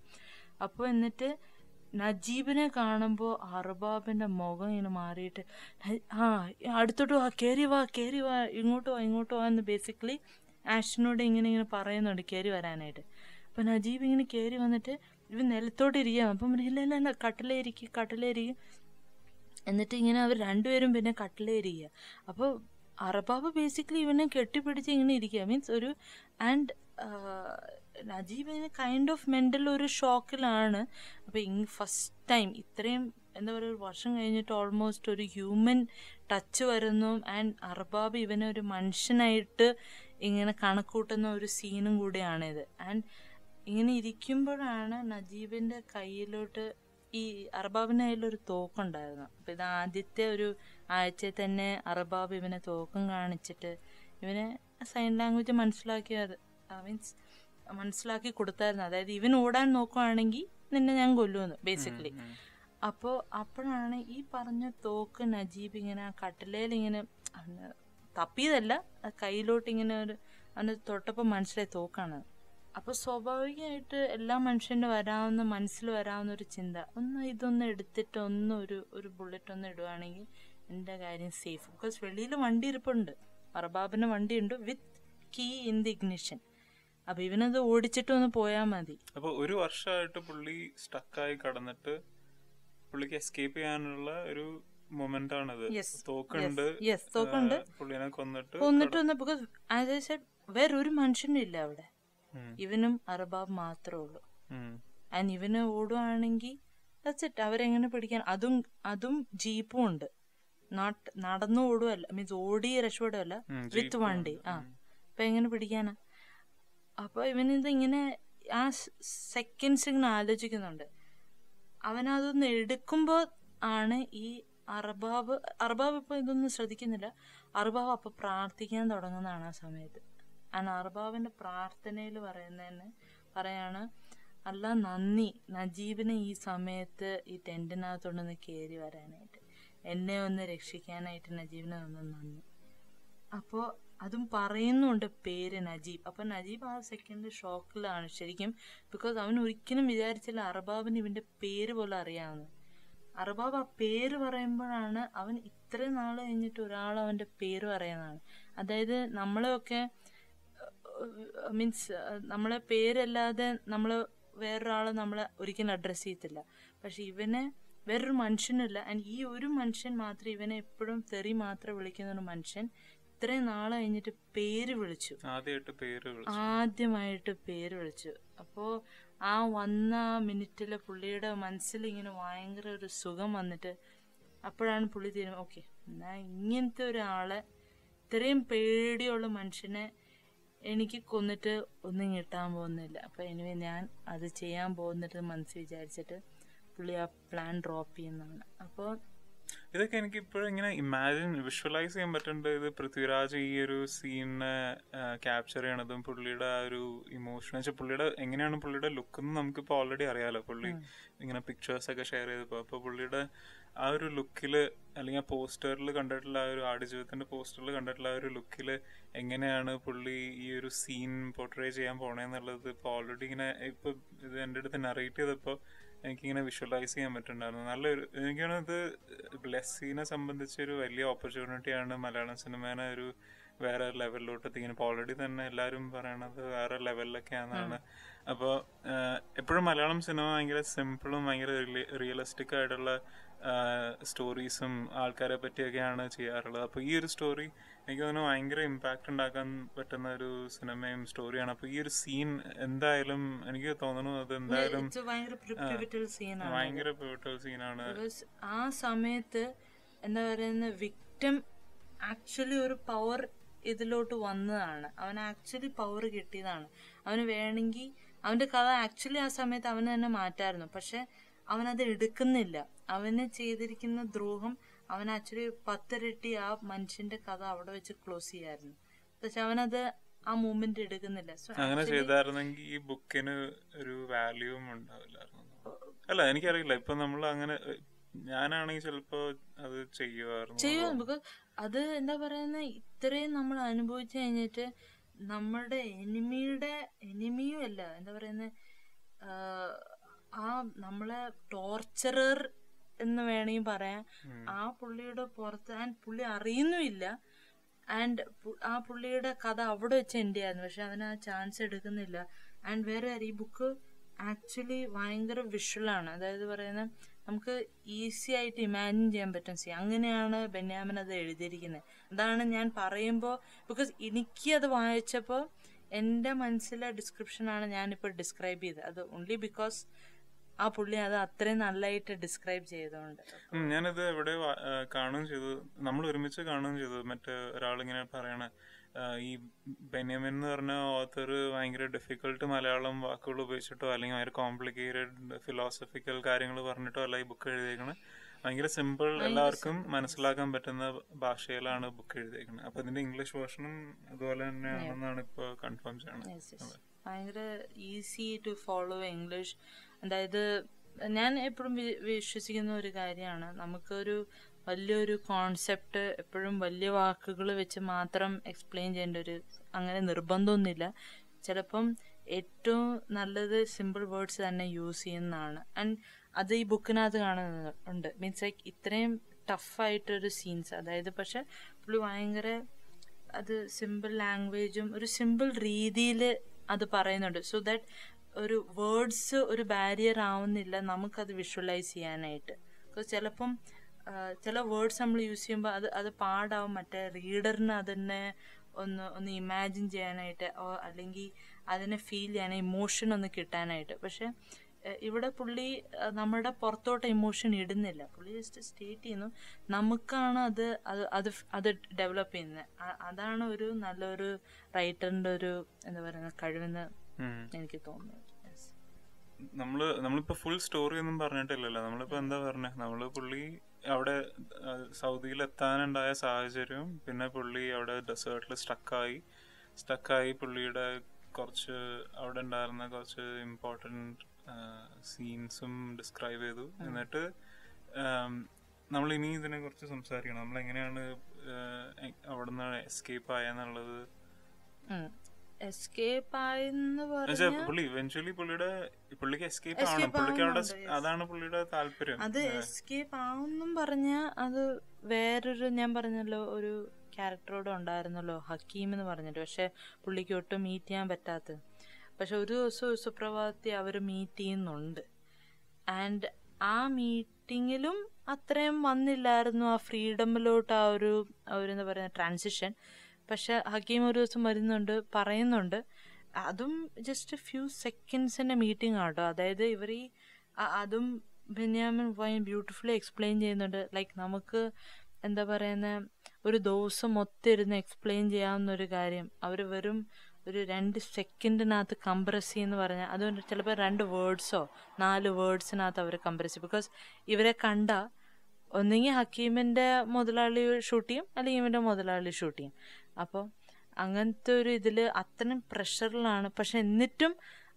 അപ്പോൾ എന്നിട്ട് നജീബിനെ കാണുമ്പോൾ അറുബാബിൻ്റെ മുഖം ഇങ്ങനെ മാറിയിട്ട് ആ അടുത്തോട്ട് വാ കയറി വാ കയറി വാ ഇങ്ങോട്ട് വാ ഇങ്ങോട്ട് വാ എന്ന് ബേസിക്കലി ആഷിനോട് ഇങ്ങനെ ഇങ്ങനെ പറയുന്നുണ്ട് കയറി വരാനായിട്ട് അപ്പോൾ നജീബ് ഇങ്ങനെ കയറി വന്നിട്ട് ഇവ നിലത്തോട്ട് ഇരിക്കുകയാണ് അപ്പം ഇല്ല ഇല്ല ഇല്ല കട്ടിലേരിക്കും കട്ടിലേരിക്കും എന്നിട്ട് ഇങ്ങനെ അവർ രണ്ടുപേരും പിന്നെ കട്ടിലേരിക്കുക അപ്പോൾ അറബാബ് ബേസിക്കലി ഇവനെ കെട്ടിപ്പിടിച്ച് ഇങ്ങനെ ഇരിക്കുക മീൻസ് ഒരു ആൻഡ് നജീബിന് കൈൻഡ് ഓഫ് മെൻ്റൽ ഒരു ഷോക്കിലാണ് അപ്പോൾ ഇങ് ഫസ്റ്റ് ടൈം ഇത്രയും എന്താ പറയുക ഒരു വർഷം കഴിഞ്ഞിട്ട് ഓൾമോസ്റ്റ് ഒരു ഹ്യൂമൻ ടച്ച് വരുന്നു ആൻഡ് അർബാബ് ഇവനെ ഒരു മനുഷ്യനായിട്ട് ഇങ്ങനെ കണക്കൂട്ടുന്ന ഒരു സീനും കൂടിയാണിത് ആൻഡ് ഇങ്ങനെ ഇരിക്കുമ്പോഴാണ് നജീബിൻ്റെ കയ്യിലോട്ട് ഈ അർബാബിൻ്റെ കയ്യിലൊരു തോക്കുണ്ടായിരുന്നു അപ്പം ഇത് ആദ്യത്തെ ഒരു ആഴ്ചയിൽ തന്നെ അർബാബ് ഇവനെ തോക്കും കാണിച്ചിട്ട് ഇവനെ സൈൻ ലാംഗ്വേജ് മനസ്സിലാക്കിയത് മീൻസ് മനസ്സിലാക്കി കൊടുത്തായിരുന്നു അതായത് ഇവൻ ഓടാൻ നോക്കുവാണെങ്കിൽ നിന്നെ ഞാൻ കൊല്ലുമെന്ന് ബേസിക്കലി അപ്പോൾ അപ്പോഴാണ് ഈ പറഞ്ഞ തോക്ക് നജീബ് ഇങ്ങനെ ആ കട്ടിലേൽ ഇങ്ങനെ തപ്പിയതല്ല കയ്യിലോട്ട് ഇങ്ങനെ ഒരു അവന് തൊട്ടപ്പോൾ മനസ്സിലായി തോക്കാണ് അപ്പോൾ സ്വാഭാവികമായിട്ട് എല്ലാ മനുഷ്യൻ്റെ വരാവുന്ന മനസ്സിൽ വരാവുന്ന ഒരു ചിന്ത ഒന്ന് ഇതൊന്ന് എടുത്തിട്ട് ഒന്ന് ഒരു ഒരു ബുള്ളറ്റ് ഒന്ന് ഇടുവാണെങ്കിൽ എൻ്റെ കാര്യം സേഫ് ബിക്കോസ് വെളിയിൽ വണ്ടി ഇരിപ്പുണ്ട് അറബാബിന് വണ്ടിയുണ്ട് with key in the ignition അപ്പൊ ഇവനത് ഓടിച്ചിട്ട് ഒന്ന് പോയാ മതി അപ്പൊ ഒരു വർഷമായിട്ട് പുള്ളി സ്റ്റക്കായി കടന്നിട്ട് പുള്ളിക്ക് എസ്കേപ്പ് ചെയ്യാനുള്ള ഒരു മൊമെന്റ് ആണിത് തോക്കുണ്ട് തോക്കുണ്ട് പുള്ളിനെ കൊന്നിട്ട് കൊന്നിട്ട് ബിക്കോസ് വേറൊരു മനുഷ്യനും ഇല്ല അവിടെ ഇവനും അറബാബ് മാത്രമേ ഉള്ളൂ ആൻഡ് ഇവന് ഓടുവാണെങ്കിൽ അവരെങ്ങനെ പിടിക്കാൻ അതും അതും ജീപ്പും ഉണ്ട് നടന്നു ഓടുവല്ല മീൻസ് ഓടി രക്ഷപ്പെടുവല്ല വിത്ത് വണ്ടി ആ അപ്പൊ എങ്ങനെ പിടിക്കാനാ അപ്പോൾ ഇവനിത് ഇങ്ങനെ ആ സെക്കൻഡ്സ് ഇങ്ങനെ ആലോചിക്കുന്നുണ്ട് അവനതൊന്ന് എടുക്കുമ്പോൾ ആണ് ഈ അർബാബ് അർബാബ് ഇപ്പൊ ഇതൊന്നും ശ്രദ്ധിക്കുന്നില്ല അർബാബ് അപ്പോൾ പ്രാർത്ഥിക്കാൻ തുടങ്ങുന്നതാണ് ആ സമയത്ത് ആ അർബാബിന്റെ പ്രാർത്ഥനയിൽ പറയുന്നതന്നെ പറയാണ് അല്ല നന്ദി നജീബിനെ ഈ സമയത്ത് ഈ ടെൻറ്റിനകത്തോണ്ടൊന്ന് കയറി വരാനായിട്ട് എന്നെ ഒന്ന് രക്ഷിക്കാനായിട്ട് നജീബിനെ ഒന്ന് നന്ദി അപ്പോൾ അതും പറയുന്നുണ്ട് പേര് നജീബ് അപ്പൊ നജീബ് ആ സെക്കൻഡ് ഷോക്കിലാണ് ശരിക്കും ബിക്കോസ് അവൻ ഒരിക്കലും വിചാരിച്ചില്ല അറബാബിന് ഇവന്റെ പേര് പോലും അറിയാമെന്ന് അറബാബ് ആ പേര് പറയുമ്പോഴാണ് അവൻ ഇത്രയും നാൾ കഴിഞ്ഞിട്ട് ഒരാൾ അവൻ്റെ പേര് പറയുന്നതാണ് അതായത് നമ്മളെയൊക്കെ മീൻസ് നമ്മളെ പേരല്ലാതെ നമ്മൾ വേറൊരാളെ നമ്മൾ ഒരിക്കലും അഡ്രസ്സ് ചെയ്യത്തില്ല പക്ഷെ ഇവനെ വേറൊരു മനുഷ്യനില്ല ആൻഡ് ഈ ഒരു മനുഷ്യൻ മാത്രം ഇവനെ എപ്പോഴും തെറി മാത്രം വിളിക്കുന്ന ഒരു മനുഷ്യൻ ഇത്രയും നാൾ കഴിഞ്ഞിട്ട് പേര് വിളിച്ചു ആദ്യമായിട്ട് പേര് വിളിച്ചു ആദ്യമായിട്ട് പേര് വിളിച്ചു അപ്പോൾ ആ വന്ന മിനിറ്റില് പുള്ളിയുടെ മനസ്സിൽ ഇങ്ങനെ ഭയങ്കര ഒരു സുഖം വന്നിട്ട് അപ്പോഴാണ് പുള്ളി തീരുമാനം ഓക്കെ എന്നാ ഇങ്ങനത്തെ ഒരാളെ ഇത്രയും പേടിയുള്ള മനുഷ്യനെ എനിക്ക് കൊന്നിട്ട് ഒന്നും കിട്ടാൻ പോകുന്നില്ല അപ്പോൾ എനിവേ ഞാൻ അത് ചെയ്യാൻ പോകുന്നിട്ട് മനസ്സ് വിചാരിച്ചിട്ട് പുള്ളി ആ പ്ലാൻ ഡ്രോപ്പ് ചെയ്യുന്നതാണ് അപ്പോൾ ഇതൊക്കെ എനിക്ക് ഇപ്പോഴും ഇങ്ങനെ ഇമാജിൻ വിഷ്വലൈസ് ചെയ്യാൻ പറ്റുന്നുണ്ട് ഇത് പൃഥ്വിരാജ് ഈ ഒരു സീനിനെ ക്യാപ്ചർ ചെയ്യണതും പുള്ളിയുടെ ആ ഒരു ഇമോഷൻ വെച്ചാൽ പുള്ളിയുടെ എങ്ങനെയാണ് പുള്ളിയുടെ ലുക്ക് എന്ന് നമുക്കിപ്പോൾ ഓൾറെഡി അറിയാലോ പുള്ളി ഇങ്ങനെ പിക്ചേഴ്സ് ഒക്കെ ഷെയർ ചെയ്തപ്പോൾ അപ്പോൾ പുള്ളിയുടെ ആ ഒരു ലുക്കിൽ അല്ലെങ്കിൽ ആ പോസ്റ്ററിൽ കണ്ടിട്ടുള്ള ആ ഒരു ആടുജീവിതത്തിന്റെ പോസ്റ്ററിൽ കണ്ടിട്ടുള്ള ആ ഒരു ലുക്കിൽ എങ്ങനെയാണ് പുള്ളി ഈ ഒരു സീൻ പോർട്രേ ചെയ്യാൻ പോണേന്നുള്ളത് ഇപ്പോൾ ഓൾറെഡി ഇങ്ങനെ ഇപ്പം ഇത് എൻ്റെ അടുത്ത് നറേറ്റ് ചെയ്തപ്പോൾ എനിക്കിങ്ങനെ വിഷ്വലൈസ് ചെയ്യാൻ പറ്റുന്നുണ്ടായിരുന്നു നല്ലൊരു എനിക്കാണ് ഇത് ബ്ലെസ്സിനെ സംബന്ധിച്ച് ഒരു വലിയ ഓപ്പർച്യൂണിറ്റിയാണ് മലയാളം സിനിമേനെ ഒരു വേറെ ലെവലിലോട്ട് എത്തിക്കുന്നത് ഇപ്പോൾ ഓൾറെഡി തന്നെ എല്ലാവരും പറയണത് വേറെ ലെവലിലൊക്കെയാണെന്നാണ് അപ്പോൾ എപ്പോഴും മലയാളം സിനിമ ഭയങ്കര സിമ്പിളും ഭയങ്കര റിയലിസ്റ്റിക് ആയിട്ടുള്ള സ്റ്റോറീസും ആൾക്കാരെ പറ്റിയൊക്കെയാണ് ചെയ്യാറുള്ളത് അപ്പോൾ ഈ ഒരു സ്റ്റോറി എനിക്ക് തോന്നുന്നു ഭയങ്കര ഇമ്പാക്റ്റ് ഉണ്ടാക്കാൻ പറ്റുന്ന ഒരു സിനിമയും സ്റ്റോറിയാണ് അപ്പോൾ ഈ ഒരു സീൻ എന്തായാലും എനിക്ക് തോന്നുന്നു അത് എന്തായാലും ഭയങ്കര പ്യൂട്ടൽ സീനാണ് ആ സമയത്ത് എന്താ പറയുന്ന വിക്ടിം ആക്ച്വലി ഒരു പവർ ഇതിലോട്ട് വന്നതാണ് അവൻ ആക്ച്വലി പവർ കിട്ടിയതാണ് അവന് വേണമെങ്കിൽ അവൻ്റെ കഥ ആക്ച്വലി ആ സമയത്ത് അവന് തന്നെ മാറ്റായിരുന്നു പക്ഷെ അവനത് എടുക്കുന്നില്ല അവന് ചെയ്തിരിക്കുന്ന ദ്രോഹം അവൻ ആക്ച്വലി പത്തിരട്ടി ആ മനുഷ്യന്റെ കഥ അവിടെ വെച്ച് ക്ലോസ് ചെയ്യായിരുന്നു പക്ഷെ അവനത് ആ മൂമെന്റ് എടുക്കുന്നില്ല അങ്ങനെ ചെയ്തായിരുന്നെങ്കിൽ ഈ ബുക്കിന് ഒരു വാല്യൂവും ഉണ്ടാവില്ലായിരുന്നു അല്ല എനിക്കറിയില്ല ഇപ്പൊ നമ്മൾ അങ്ങനെ ഞാനാണെങ്കിൽ ചിലപ്പോ അത് ചെയ്യുമായിരുന്നു ചെയ്യുമായിരുന്നു അത് എന്താ പറയുന്ന ഇത്രയും നമ്മൾ അനുഭവിച്ചു കഴിഞ്ഞിട്ട് നമ്മുടെ എനിമിയുടെ എനിമിയും അല്ല എന്താ പറയുന്നത് ആ നമ്മളെ ടോർച്ചറർ എന്ന് വേണമെങ്കിൽ പറയാം ആ പുള്ളിയുടെ പുറത്ത് ആൻഡ് പുള്ളി അറിയുന്നുമില്ല ആൻഡ് ആ പുള്ളിയുടെ കഥ അവിടെ വെച്ച് എൻ്റെ ആയിരുന്നു പക്ഷെ അതിന് ആ ചാൻസ് എടുക്കുന്നില്ല ആൻഡ് വേറെ ഈ ബുക്ക് ആക്ച്വലി ഭയങ്കര വിഷ്വലാണ് അതായത് പറയുന്നത് നമുക്ക് ഈസി ആയിട്ട് ഇമാജിൻ ചെയ്യാൻ പറ്റും സി അങ്ങനെയാണ് ബെന്യാമൻ അത് എഴുതിയിരിക്കുന്നത് അതാണ് ഞാൻ പറയുമ്പോൾ ബിക്കോസ് എനിക്ക് അത് വായിച്ചപ്പോൾ എൻ്റെ മനസ്സിലെ ഡിസ്ക്രിപ്ഷനാണ് ഞാനിപ്പോൾ ഡിസ്ക്രൈബ് ചെയ്തത് അത് ഓൺലി ബിക്കോസ് ആ പുള്ളി അത് അത്രയും നല്ലതായിട്ട് ഡിസ്ക്രൈബ് ചെയ്തോണ്ട് ഞാനിത് ഇവിടെ കാണുകയും ചെയ്തു നമ്മൾ ഒരുമിച്ച് കാണുകയും ചെയ്തു മറ്റേ ഒരാളിങ്ങനെ പറയണ ഈ ബെന്യാമിൻ എന്ന് പറഞ്ഞ ഓത്തർ ഭയങ്കര ഡിഫിക്കൾട്ട് മലയാളം വാക്കുകൾ ഉപയോഗിച്ചിട്ടോ അല്ലെങ്കിൽ ഭയങ്കര കോംപ്ലിക്കേറ്റഡ് ഫിലോസഫിക്കൽ കാര്യങ്ങൾ പറഞ്ഞിട്ടോ അല്ല ഈ ബുക്ക് എഴുതിയേക്കണത് ഭയങ്കര സിമ്പിൾ എല്ലാവർക്കും മനസ്സിലാക്കാൻ പറ്റുന്ന ഭാഷയിലാണ് ബുക്ക് എഴുതിയേക്കുന്നത് അപ്പൊ ഇതിന്റെ ഇംഗ്ലീഷ് വേർഷനും അതുപോലെ തന്നെയാണെന്നാണ് ഇപ്പൊ കൺഫേം ചെയ്യണത് ഭയങ്കര ഈസി ടു ഫോളോ ഇംഗ്ലീഷ് അതായത് ഞാൻ എപ്പോഴും വിശ്വസിക്കുന്ന ഒരു കാര്യമാണ് നമുക്കൊരു വലിയൊരു കോൺസെപ്റ്റ് എപ്പോഴും വലിയ വാക്കുകൾ വെച്ച് മാത്രം എക്സ്പ്ലെയിൻ ചെയ്യേണ്ട ഒരു അങ്ങനെ നിർബന്ധമൊന്നുമില്ല ചിലപ്പം ഏറ്റവും നല്ലത് സിമ്പിൾ വേർഡ്സ് തന്നെ യൂസ് ചെയ്യുന്നതാണ് ആൻഡ് അത് ഈ ബുക്കിനകത്ത് കാണുന്നുണ്ട് മീൻസ് ലൈക്ക് ഇത്രയും ടഫായിട്ടൊരു സീൻസ് അതായത് പക്ഷെ പുള്ളി ഭയങ്കര അത് സിമ്പിൾ ലാംഗ്വേജും ഒരു സിമ്പിൾ രീതിയിൽ അത് പറയുന്നുണ്ട് സോ ദാറ്റ് ഒരു വേർഡ്സ് ഒരു ബാരിയർ ആവുന്നില്ല നമുക്കത് വിഷ്വലൈസ് ചെയ്യാനായിട്ട് ചിലപ്പം ചില വേർഡ്സ് നമ്മൾ യൂസ് ചെയ്യുമ്പോൾ അത് അത് പാടാവും മറ്റേ റീഡറിന് അതെന്നെ ഒന്ന് ഒന്ന് ഇമാജിൻ ചെയ്യാനായിട്ട് അല്ലെങ്കിൽ അതിനെ ഫീൽ ചെയ്യാൻ ഇമോഷൻ ഒന്ന് കിട്ടാനായിട്ട് പക്ഷേ ഇവിടെ പുള്ളി നമ്മുടെ പുറത്തോട്ട് ഇമോഷൻ ഇടുന്നില്ല പുള്ളി ജസ്റ്റ് സ്റ്റേറ്റ് ചെയ്യുന്നു നമുക്കാണ് അത് അത് അത് അത് ഡെവലപ്പ് ചെയ്യുന്നത് അതാണ് ഒരു നല്ലൊരു റൈറ്ററിന്റെ ഒരു എന്താ പറയുക കഴിവെന്ന് എനിക്ക് തോന്നുന്നു നമ്മള് നമ്മളിപ്പോ ഫുൾ സ്റ്റോറി ഒന്നും പറഞ്ഞിട്ടില്ലല്ലോ നമ്മളിപ്പോ എന്താ പറഞ്ഞേ നമ്മള് പുള്ളി അവിടെ സൗദിയിൽ എത്താനുണ്ടായ സാഹചര്യവും പിന്നെ പുള്ളി അവിടെ ഡെസേർട്ടിൽ സ്റ്റക്കായി സ്റ്റക്കായി പുള്ളിയുടെ കുറച്ച് അവിടെ ഉണ്ടായിരുന്ന കുറച്ച് ഇമ്പോർട്ടൻറ്റ് സീൻസും ഡിസ്ക്രൈബ് ചെയ്തു എന്നിട്ട് നമ്മൾ ഇനി ഇതിനെ കുറിച്ച് സംസാരിക്കണം നമ്മൾ എങ്ങനെയാണ് അവിടെ നിന്ന് എസ്കേപ്പ് ആയെന്നുള്ളത് പുള്ളിയുടെ എസ്കേപ്പ് അതാണ് പുള്ളിയുടെ അത് എസ്കേപ്പ് ആവുന്നും പറഞ്ഞ അത് വേറൊരു ഞാൻ പറഞ്ഞല്ലോ ഒരു ക്യാരക്ടറോട് ഉണ്ടായിരുന്നല്ലോ ഹക്കീം എന്ന് പറഞ്ഞിട്ട് പക്ഷെ പുള്ളിക്ക് ഒട്ടും മീറ്റ് ചെയ്യാൻ പറ്റാത്ത പക്ഷെ ഒരു ദിവസം സുപ്രഭാതത്തിൽ അവർ മീറ്റ് ചെയ്യുന്നുണ്ട് ആൻഡ് ആ മീറ്റിങ്ങിലും അത്രയും വന്നില്ലായിരുന്നു ആ ഫ്രീഡമിലോട്ട് ആ ഒരു എന്താ പറയുക ട്രാൻസിഷൻ പക്ഷെ ഹക്കീം ഒരു ദിവസം വരുന്നുണ്ട് പറയുന്നുണ്ട് അതും ജസ്റ്റ് ഫ്യൂ സെക്കൻഡ്സിൻ്റെ മീറ്റിംഗ് ആട്ടോ അതായത് ഇവർ ഈ അതും ബെന്യാമിൻ വൈൻ ബ്യൂട്ടിഫുള്ളി എക്സ്പ്ലെയിൻ ചെയ്യുന്നുണ്ട് ലൈക്ക് നമുക്ക് എന്താ പറയുന്ന ഒരു ദിവസം മൊത്തം ഇരുന്ന് എക്സ്പ്ലെയിൻ ചെയ്യാവുന്ന ഒരു കാര്യം അവർ വെറും ഒരു രണ്ട് സെക്കൻഡിനകത്ത് കംപ്രസ് എന്ന് പറഞ്ഞാൽ അത് ചിലപ്പോൾ രണ്ട് വേർഡ്സോ നാല് വേർഡ്സിനകത്ത് അവർ കംപ്രസ് ചെയ്യും ബിക്കോസ് ഇവരെ കണ്ട ഒന്നെങ്കിൽ ഹക്കീമിൻ്റെ മുതലാളി ഷൂട്ട് ചെയ്യും അല്ലെങ്കിൽ ഇവൻ്റെ മുതലാളി ഷൂട്ട് ചെയ്യും അപ്പം അങ്ങനത്തെ ഒരു ഇതിൽ അത്രയും പ്രഷറിലാണ് പക്ഷെ എന്നിട്ടും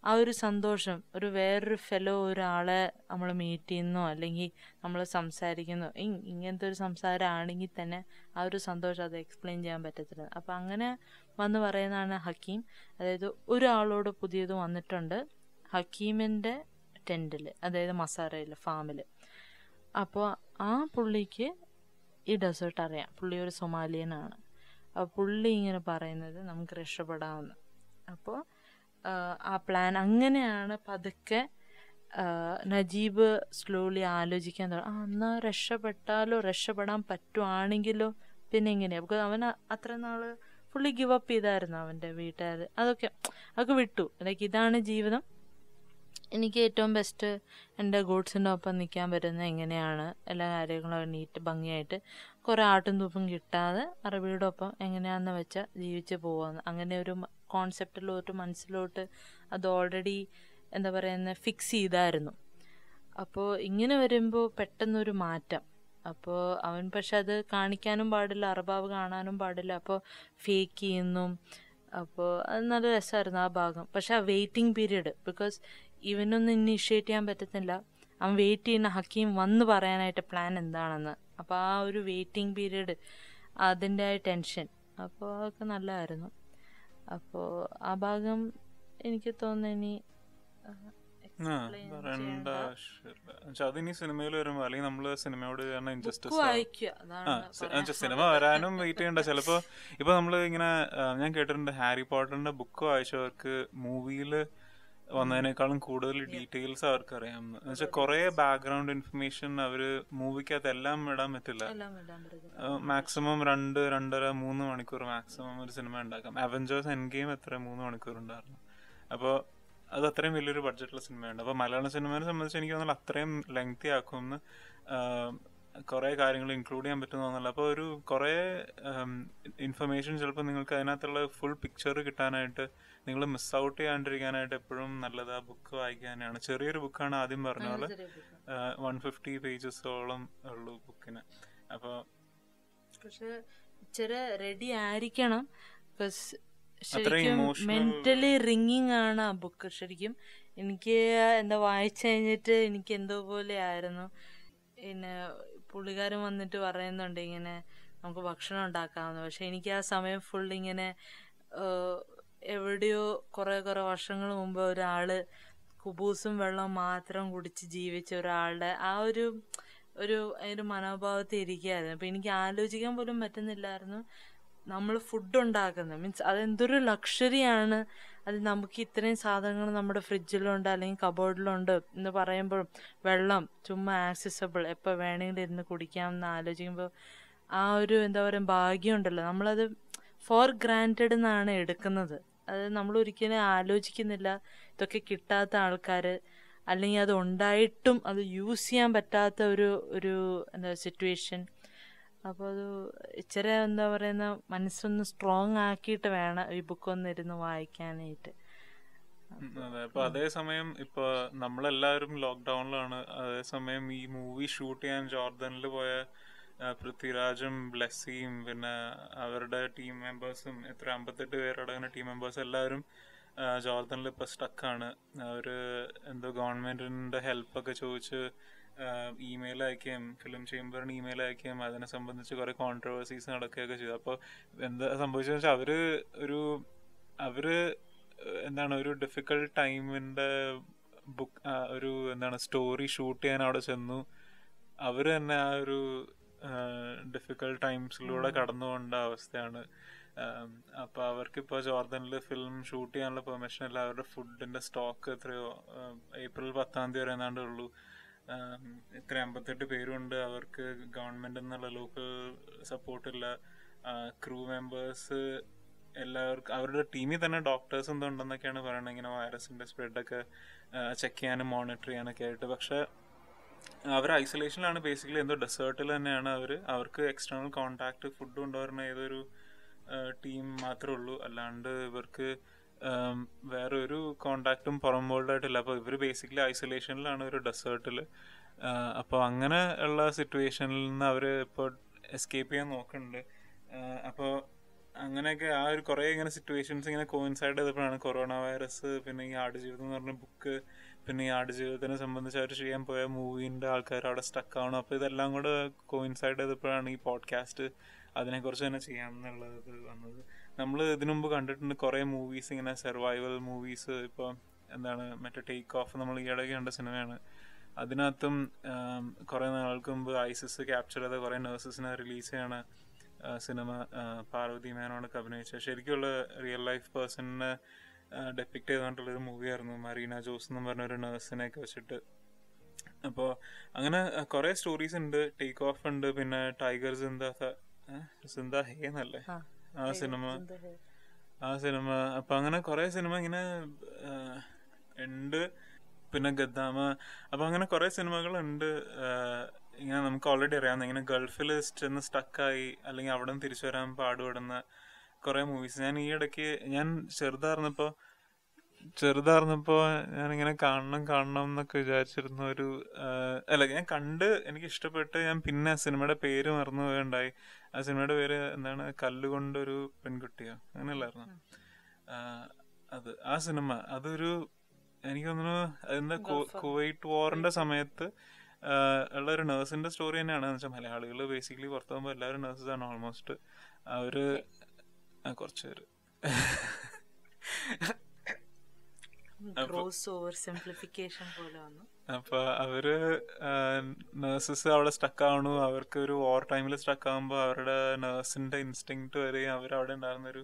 ആ ഒരു സന്തോഷം ഒരു വേറൊരു ഫെലോ ഒരാളെ നമ്മൾ മീറ്റ് ചെയ്യുന്നോ അല്ലെങ്കിൽ നമ്മൾ സംസാരിക്കുന്നോ ഇങ്ങനത്തെ ഒരു സംസാരമാണെങ്കിൽ തന്നെ ആ ഒരു സന്തോഷം അത് എക്സ്പ്ലെയിൻ ചെയ്യാൻ പറ്റത്തില്ല അപ്പം അങ്ങനെ വന്ന് പറയുന്നതാണ് ഹക്കീം അതായത് ഒരാളോട് പുതിയത് വന്നിട്ടുണ്ട് ഹക്കീമിൻ്റെ ടെൻറ്റിൽ അതായത് മസാരയിൽ ഫാമിൽ അപ്പോൾ ആ പുള്ളിക്ക് ഈ ഡെസേർട്ട് അറിയാം പുള്ളി ഒരു സൊമാലിയനാണ് പുള്ളി ഇങ്ങനെ പറയുന്നത് നമുക്ക് രക്ഷപ്പെടാമെന്ന് അപ്പോൾ ആ പ്ലാൻ അങ്ങനെയാണ് പതുക്കെ നജീബ് സ്ലോലി ആലോചിക്കാൻ തുടങ്ങി ആ എന്നാൽ രക്ഷപ്പെട്ടാലോ രക്ഷപ്പെടാൻ പറ്റുവാണെങ്കിലോ പിന്നെ എങ്ങനെയാണ് ബിക്കോസ് അവൻ അത്ര നാൾ ഫുള്ളി ഗിവ് അപ്പ് ചെയ്തായിരുന്നു അവൻ്റെ വീട്ടുകാർ അതൊക്കെ അതൊക്കെ വിട്ടു ലൈക്ക് ഇതാണ് ജീവിതം എനിക്ക് ഏറ്റവും ബെസ്റ്റ് എൻ്റെ ഗോഡ്സിൻ്റെ ഒപ്പം നിൽക്കാൻ പറ്റുന്ന എങ്ങനെയാണ് എല്ലാ കാര്യങ്ങളും നീറ്റ് ഭംഗിയായിട്ട് കുറേ ആട്ടും തുപ്പും കിട്ടാതെ അറബിയോടൊപ്പം എങ്ങനെയാണെന്ന് വെച്ചാൽ ജീവിച്ച് പോകാമെന്ന് അങ്ങനെ ഒരു കോൺസെപ്റ്റിലോട്ട് മനസ്സിലോട്ട് അത് ഓൾറെഡി എന്താ പറയുന്നത് ഫിക്സ് ചെയ്തായിരുന്നു അപ്പോൾ ഇങ്ങനെ വരുമ്പോൾ പെട്ടെന്നൊരു മാറ്റം അപ്പോൾ അവൻ പക്ഷെ അത് കാണിക്കാനും പാടില്ല അറബാവ് കാണാനും പാടില്ല അപ്പോൾ ഫേക്ക് ചെയ്യുന്നു അപ്പോൾ അത് നല്ല രസമായിരുന്നു ആ ഭാഗം പക്ഷെ ആ വെയിറ്റിംഗ് പീരീഡ് ബിക്കോസ് ഇവനൊന്നും ഇനിഷ്യേറ്റ് ചെയ്യാൻ പറ്റത്തില്ല അവൻ വെയിറ്റ് ചെയ്യുന്ന ഹക്കീം വന്ന് പറയാനായിട്ട് പ്ലാൻ എന്താണെന്ന് അപ്പോൾ ആ ഒരു വെയിറ്റിംഗ് പീരീഡ് അതിൻ്റെ ടെൻഷൻ അപ്പോൾ അതൊക്കെ നല്ലതായിരുന്നു അപ്പോൾ ആ ഭാഗം എനിക്ക് തോന്നുന്നു അല്ലെങ്കിൽ സിനിമയോട് കാരണം സിനിമ വരാനും വെയിറ്റ് ചെയ്യണ്ട ചിലപ്പോ ഇപ്പൊ നമ്മള് ഇങ്ങനെ ഞാൻ കേട്ടിട്ടുണ്ട് ഹാരി പോട്ടറിന്റെ ബുക്ക് വായിച്ചവർക്ക് മൂവിയില് വന്നതിനേക്കാളും കൂടുതൽ ഡീറ്റെയിൽസ് അവർക്ക് അറിയാം എന്ന് വെച്ചാൽ ബാക്ക്ഗ്രൗണ്ട് ഇൻഫർമേഷൻ അവര് മൂവിക്കകത്ത് എല്ലാം ഇടാൻ പറ്റില്ല മാക്സിമം രണ്ട് രണ്ടര മൂന്ന് മണിക്കൂർ മാക്സിമം ഒരു സിനിമ ഉണ്ടാക്കാം അവഞ്ചേഴ്സ് എൻ ഗെയിം എത്ര മൂന്ന് മണിക്കൂർ ഉണ്ടായിരുന്നു അപ്പോൾ അത് അത്രയും വലിയൊരു ബഡ്ജറ്റുള്ള സിനിമയുണ്ട് അപ്പോൾ മലയാള സിനിമയെ സംബന്ധിച്ച് എനിക്ക് തോന്നുന്നു അത്രയും ലെങ്തി ആക്കുമെന്ന് കുറേ കാര്യങ്ങൾ ഇൻക്ലൂഡ് ചെയ്യാൻ പറ്റും തോന്നുന്നില്ല അപ്പോൾ ഒരു കുറേ ഇൻഫർമേഷൻ ചിലപ്പോൾ നിങ്ങൾക്ക് അതിനകത്തുള്ള ഫുൾ പിക്ചർ കിട്ടാനായിട്ട് നിങ്ങൾ മിസ് ഔട്ട് ചെയ്യാണ്ടിരിക്കാനായിട്ട് എപ്പോഴും നല്ലത് ആ ബുക്ക് വായിക്കാനാണ് ചെറിയൊരു ബുക്കാണ് ആദ്യം പറഞ്ഞ പോലെ വൺ ഫിഫ്റ്റി പേജസോളം ഉള്ളു ബുക്കിന് അപ്പോൾ പക്ഷെ റെഡി ആയിരിക്കണം ശരിക്കും മെന്റലി റിങ്ങിങ് ആണ് ആ ബുക്ക് ശരിക്കും എനിക്ക് എന്താ വായിച്ചു കഴിഞ്ഞിട്ട് എനിക്ക് എന്തോ പോലെ ആയിരുന്നു പിന്നെ പുള്ളിക്കാരൻ വന്നിട്ട് പറയുന്നുണ്ട് ഇങ്ങനെ നമുക്ക് ഭക്ഷണം ഉണ്ടാക്കാമെന്ന് പക്ഷെ എനിക്ക് ആ സമയം ഫുൾ ഇങ്ങനെ എവിടെയോ കുറേ കുറേ വർഷങ്ങൾ മുമ്പ് ഒരാൾ കുബൂസും വെള്ളം മാത്രം കുടിച്ച് ജീവിച്ച ഒരാളുടെ ആ ഒരു ഒരു ഒരു മനോഭാവത്തിൽ ഇരിക്കുകയായിരുന്നു അപ്പം എനിക്ക് ആലോചിക്കാൻ പോലും പറ്റുന്നില്ലായിരുന്നു നമ്മൾ ഫുഡ് ഉണ്ടാക്കുന്നത് മീൻസ് അതെന്തൊരു ലക്ഷറിയാണ് അത് നമുക്ക് ഇത്രയും സാധനങ്ങൾ നമ്മുടെ ഫ്രിഡ്ജിലുണ്ട് അല്ലെങ്കിൽ കബോർഡിലുണ്ട് എന്ന് പറയുമ്പോഴും വെള്ളം ചുമ്മാ ആക്സസബിൾ എപ്പോൾ വേണമെങ്കിലും ഇരുന്ന് കുടിക്കാം എന്ന് ആലോചിക്കുമ്പോൾ ആ ഒരു എന്താ പറയുക ഭാഗ്യമുണ്ടല്ലോ നമ്മളത് ഫോർ ഗ്രാൻറ്റഡ് എന്നാണ് എടുക്കുന്നത് അത് നമ്മൾ ഒരിക്കലും ആലോചിക്കുന്നില്ല ഇതൊക്കെ കിട്ടാത്ത ആൾക്കാർ അല്ലെങ്കിൽ അത് ഉണ്ടായിട്ടും അത് യൂസ് ചെയ്യാൻ പറ്റാത്ത ഒരു ഒരു എന്താ സിറ്റുവേഷൻ അപ്പോൾ അത് ഇച്ചിരി എന്താ പറയുന്ന മനസ്സൊന്ന് സ്ട്രോങ് ആക്കിയിട്ട് വേണം ഈ ബുക്ക് ഒന്ന് ഇരുന്ന് വായിക്കാനായിട്ട് അതെ അപ്പൊ അതേസമയം ഇപ്പൊ നമ്മളെല്ലാവരും ലോക്ക്ഡൌണിലാണ് അതേസമയം ഈ മൂവി ഷൂട്ട് ചെയ്യാൻ ജോർദനിൽ പോയ പൃഥ്വിരാജും ബ്ലെസ്സിയും പിന്നെ അവരുടെ ടീം മെമ്പേഴ്സും എത്ര അമ്പത്തെട്ട് പേരടങ്ങുന്ന ടീം മെമ്പേഴ്സ് എല്ലാവരും ജോർദനിൽ ഇപ്പം സ്റ്റക്കാണ് അവർ എന്തോ ഗവൺമെൻറ്റിൻ്റെ ഹെൽപ്പൊക്കെ ചോദിച്ച് ഇമെയിൽ അയക്കുകയും ഫിലിം ചേംബറിന് ഇമെയിൽ അയക്കുകയും അതിനെ സംബന്ധിച്ച് കുറേ കോൺട്രവേഴ്സീസ് നടക്കുകയൊക്കെ ചെയ്തു അപ്പോൾ എന്താ സംഭവിച്ചതെന്ന് വെച്ചാൽ അവർ ഒരു അവർ എന്താണ് ഒരു ഡിഫിക്കൽട്ട് ടൈമിൻ്റെ ബുക്ക് ഒരു എന്താണ് സ്റ്റോറി ഷൂട്ട് ചെയ്യാൻ അവിടെ ചെന്നു അവർ തന്നെ ആ ഒരു ഡിഫിക്കൽട്ട് ടൈംസിലൂടെ കടന്നുപോകേണ്ട അവസ്ഥയാണ് അപ്പോൾ അവർക്കിപ്പോൾ ജോർദനിൽ ഫിലിം ഷൂട്ട് ചെയ്യാനുള്ള പെർമിഷൻ അല്ല അവരുടെ ഫുഡിന്റെ സ്റ്റോക്ക് എത്രയോ ഏപ്രിൽ പത്താം തീയതി വരെ ഉള്ളൂ ഇത്ര അമ്പത്തെട്ട് പേരുണ്ട് അവർക്ക് ഗവൺമെന്റ് എന്നുള്ള ലോക്കൽ സപ്പോർട്ടില്ല ക്രൂ മെമ്പേഴ്സ് എല്ലാവർക്കും അവരുടെ ടീമിൽ തന്നെ ഡോക്ടേഴ്സ് എന്തോ ഉണ്ടെന്നൊക്കെയാണ് പറയുന്നത് ഇങ്ങനെ വൈറസിന്റെ സ്പ്രെഡൊക്കെ ചെക്ക് ചെയ്യാനും മോണിറ്റർ ചെയ്യാനൊക്കെ ആയിട്ട് പക്ഷെ അവർ ഐസൊലേഷനിലാണ് ബേസിക്കലി എന്തോ ഡെസേർട്ടിൽ തന്നെയാണ് അവർ അവർക്ക് എക്സ്റ്റേണൽ കോണ്ടാക്ട് ഫുഡ് കൊണ്ടുവരുന്ന ഏതൊരു ടീം മാത്രമേ ഉള്ളൂ അല്ലാണ്ട് ഇവർക്ക് വേറൊരു കോണ്ടാക്റ്റും പുറം വേൾഡായിട്ടില്ല അപ്പോൾ ഇവർ ബേസിക്കലി ഐസൊലേഷനിലാണ് ഒരു ഡെസേർട്ടിൽ അപ്പോൾ അങ്ങനെ ഉള്ള സിറ്റുവേഷനിൽ നിന്ന് അവർ ഇപ്പോൾ എസ്കേപ്പ് ചെയ്യാൻ നോക്കുന്നുണ്ട് അപ്പോൾ അങ്ങനെയൊക്കെ ആ ഒരു കുറേ ഇങ്ങനെ സിറ്റുവേഷൻസ് ഇങ്ങനെ കോയിൻസൈഡ് ചെയ്തപ്പോഴാണ് കൊറോണ വൈറസ് പിന്നെ ഈ ആടുജീവിതം എന്ന് പറഞ്ഞ ബുക്ക് പിന്നെ ഈ ജീവിതത്തിനെ സംബന്ധിച്ച് അവർ ചെയ്യാൻ പോയ മൂവിൻ്റെ ആൾക്കാർ അവിടെ സ്റ്റക്ക് ആവണം അപ്പോൾ ഇതെല്ലാം കൂടെ കോയിൻസൈഡ് ചെയ്തപ്പോഴാണ് ഈ പോഡ്കാസ്റ്റ് അതിനെക്കുറിച്ച് തന്നെ ചെയ്യാമെന്നുള്ളത് വന്നത് നമ്മൾ ഇതിനു മുമ്പ് കണ്ടിട്ടുണ്ട് കുറേ മൂവീസ് ഇങ്ങനെ സർവൈവൽ മൂവീസ് ഇപ്പോൾ എന്താണ് മറ്റേ ടേക്ക് ഓഫ് നമ്മൾ ഈയിടെ കണ്ട സിനിമയാണ് അതിനകത്തും കുറേ നാൾക്ക് മുമ്പ് ഐസിസ് ക്യാപ്ചർ ചെയ്ത കുറേ നേഴ്സസിനെ റിലീസ് ചെയ്യണ സിനിമ പാർവതി മേനോടൊക്കെ അഭിനയിച്ച ശരിക്കുള്ള റിയൽ ലൈഫ് പേഴ്സണിനെ ഡെപ്പിക്ട് ചെയ്തുകൊണ്ടുള്ളൊരു ഒരു മൂവിയായിരുന്നു മറീന ജോസ് എന്ന് പറഞ്ഞ ഒരു നേഴ്സിനെയൊക്കെ വെച്ചിട്ട് അപ്പോൾ അങ്ങനെ കുറേ സ്റ്റോറീസ് ഉണ്ട് ടേക്ക് ഓഫ് ഉണ്ട് പിന്നെ ടൈഗർ സിന്ദ സിന്ദ ഹേ എന്നല്ലേ ആ സിനിമ ആ സിനിമ അപ്പം അങ്ങനെ കുറേ സിനിമ ഇങ്ങനെ ഉണ്ട് പിന്നെ ഗദ്ദാമ അപ്പം അങ്ങനെ കുറേ സിനിമകളുണ്ട് ഇങ്ങനെ നമുക്ക് ഓൾറെഡി അറിയാവുന്ന ഇങ്ങനെ ഗൾഫിൽ ചെന്ന് സ്റ്റക്കായി അല്ലെങ്കിൽ അവിടെ നിന്ന് തിരിച്ചു വരാൻ പാടുപെടുന്ന കുറെ മൂവീസ് ഞാൻ ഈ ഇടയ്ക്ക് ഞാൻ ചെറുതായിരുന്നപ്പോ ചെറുതായിരുന്നപ്പോ ഞാനിങ്ങനെ കാണണം കാണണം എന്നൊക്കെ വിചാരിച്ചിരുന്ന ഒരു അല്ല ഞാൻ കണ്ട് എനിക്ക് ഇഷ്ടപ്പെട്ട് ഞാൻ പിന്നെ സിനിമയുടെ പേര് മറന്നു പോയുണ്ടായി ആ സിനിമയുടെ പേര് എന്താണ് കല്ലുകൊണ്ടൊരു പെൺകുട്ടിയോ അങ്ങനെയല്ലായിരുന്നു അത് ആ സിനിമ അതൊരു എനിക്ക് തോന്നുന്നു അതെന്താ കുവൈറ്റ് വാറിന്റെ സമയത്ത് ഉള്ള ഒരു നേഴ്സിന്റെ സ്റ്റോറി തന്നെയാണ് വെച്ചാൽ മലയാളികൾ ബേസിക്കലി പുറത്തു പോകുമ്പോൾ എല്ലാവരും നേഴ്സസ് ആണ് ഓൾമോസ്റ്റ് അവര് കുറച്ച് അപ്പൊ അവര് നേഴ്സസ് അവിടെ സ്റ്റക്ക് ആവണു അവർക്ക് ഒരു ഓവർ ടൈമിൽ സ്റ്റക്ക് ആകുമ്പോ അവരുടെ നേഴ്സിന്റെ ഇൻസ്റ്റിങ് വരെയും അവർ അവിടെ ഉണ്ടായിരുന്ന ഒരു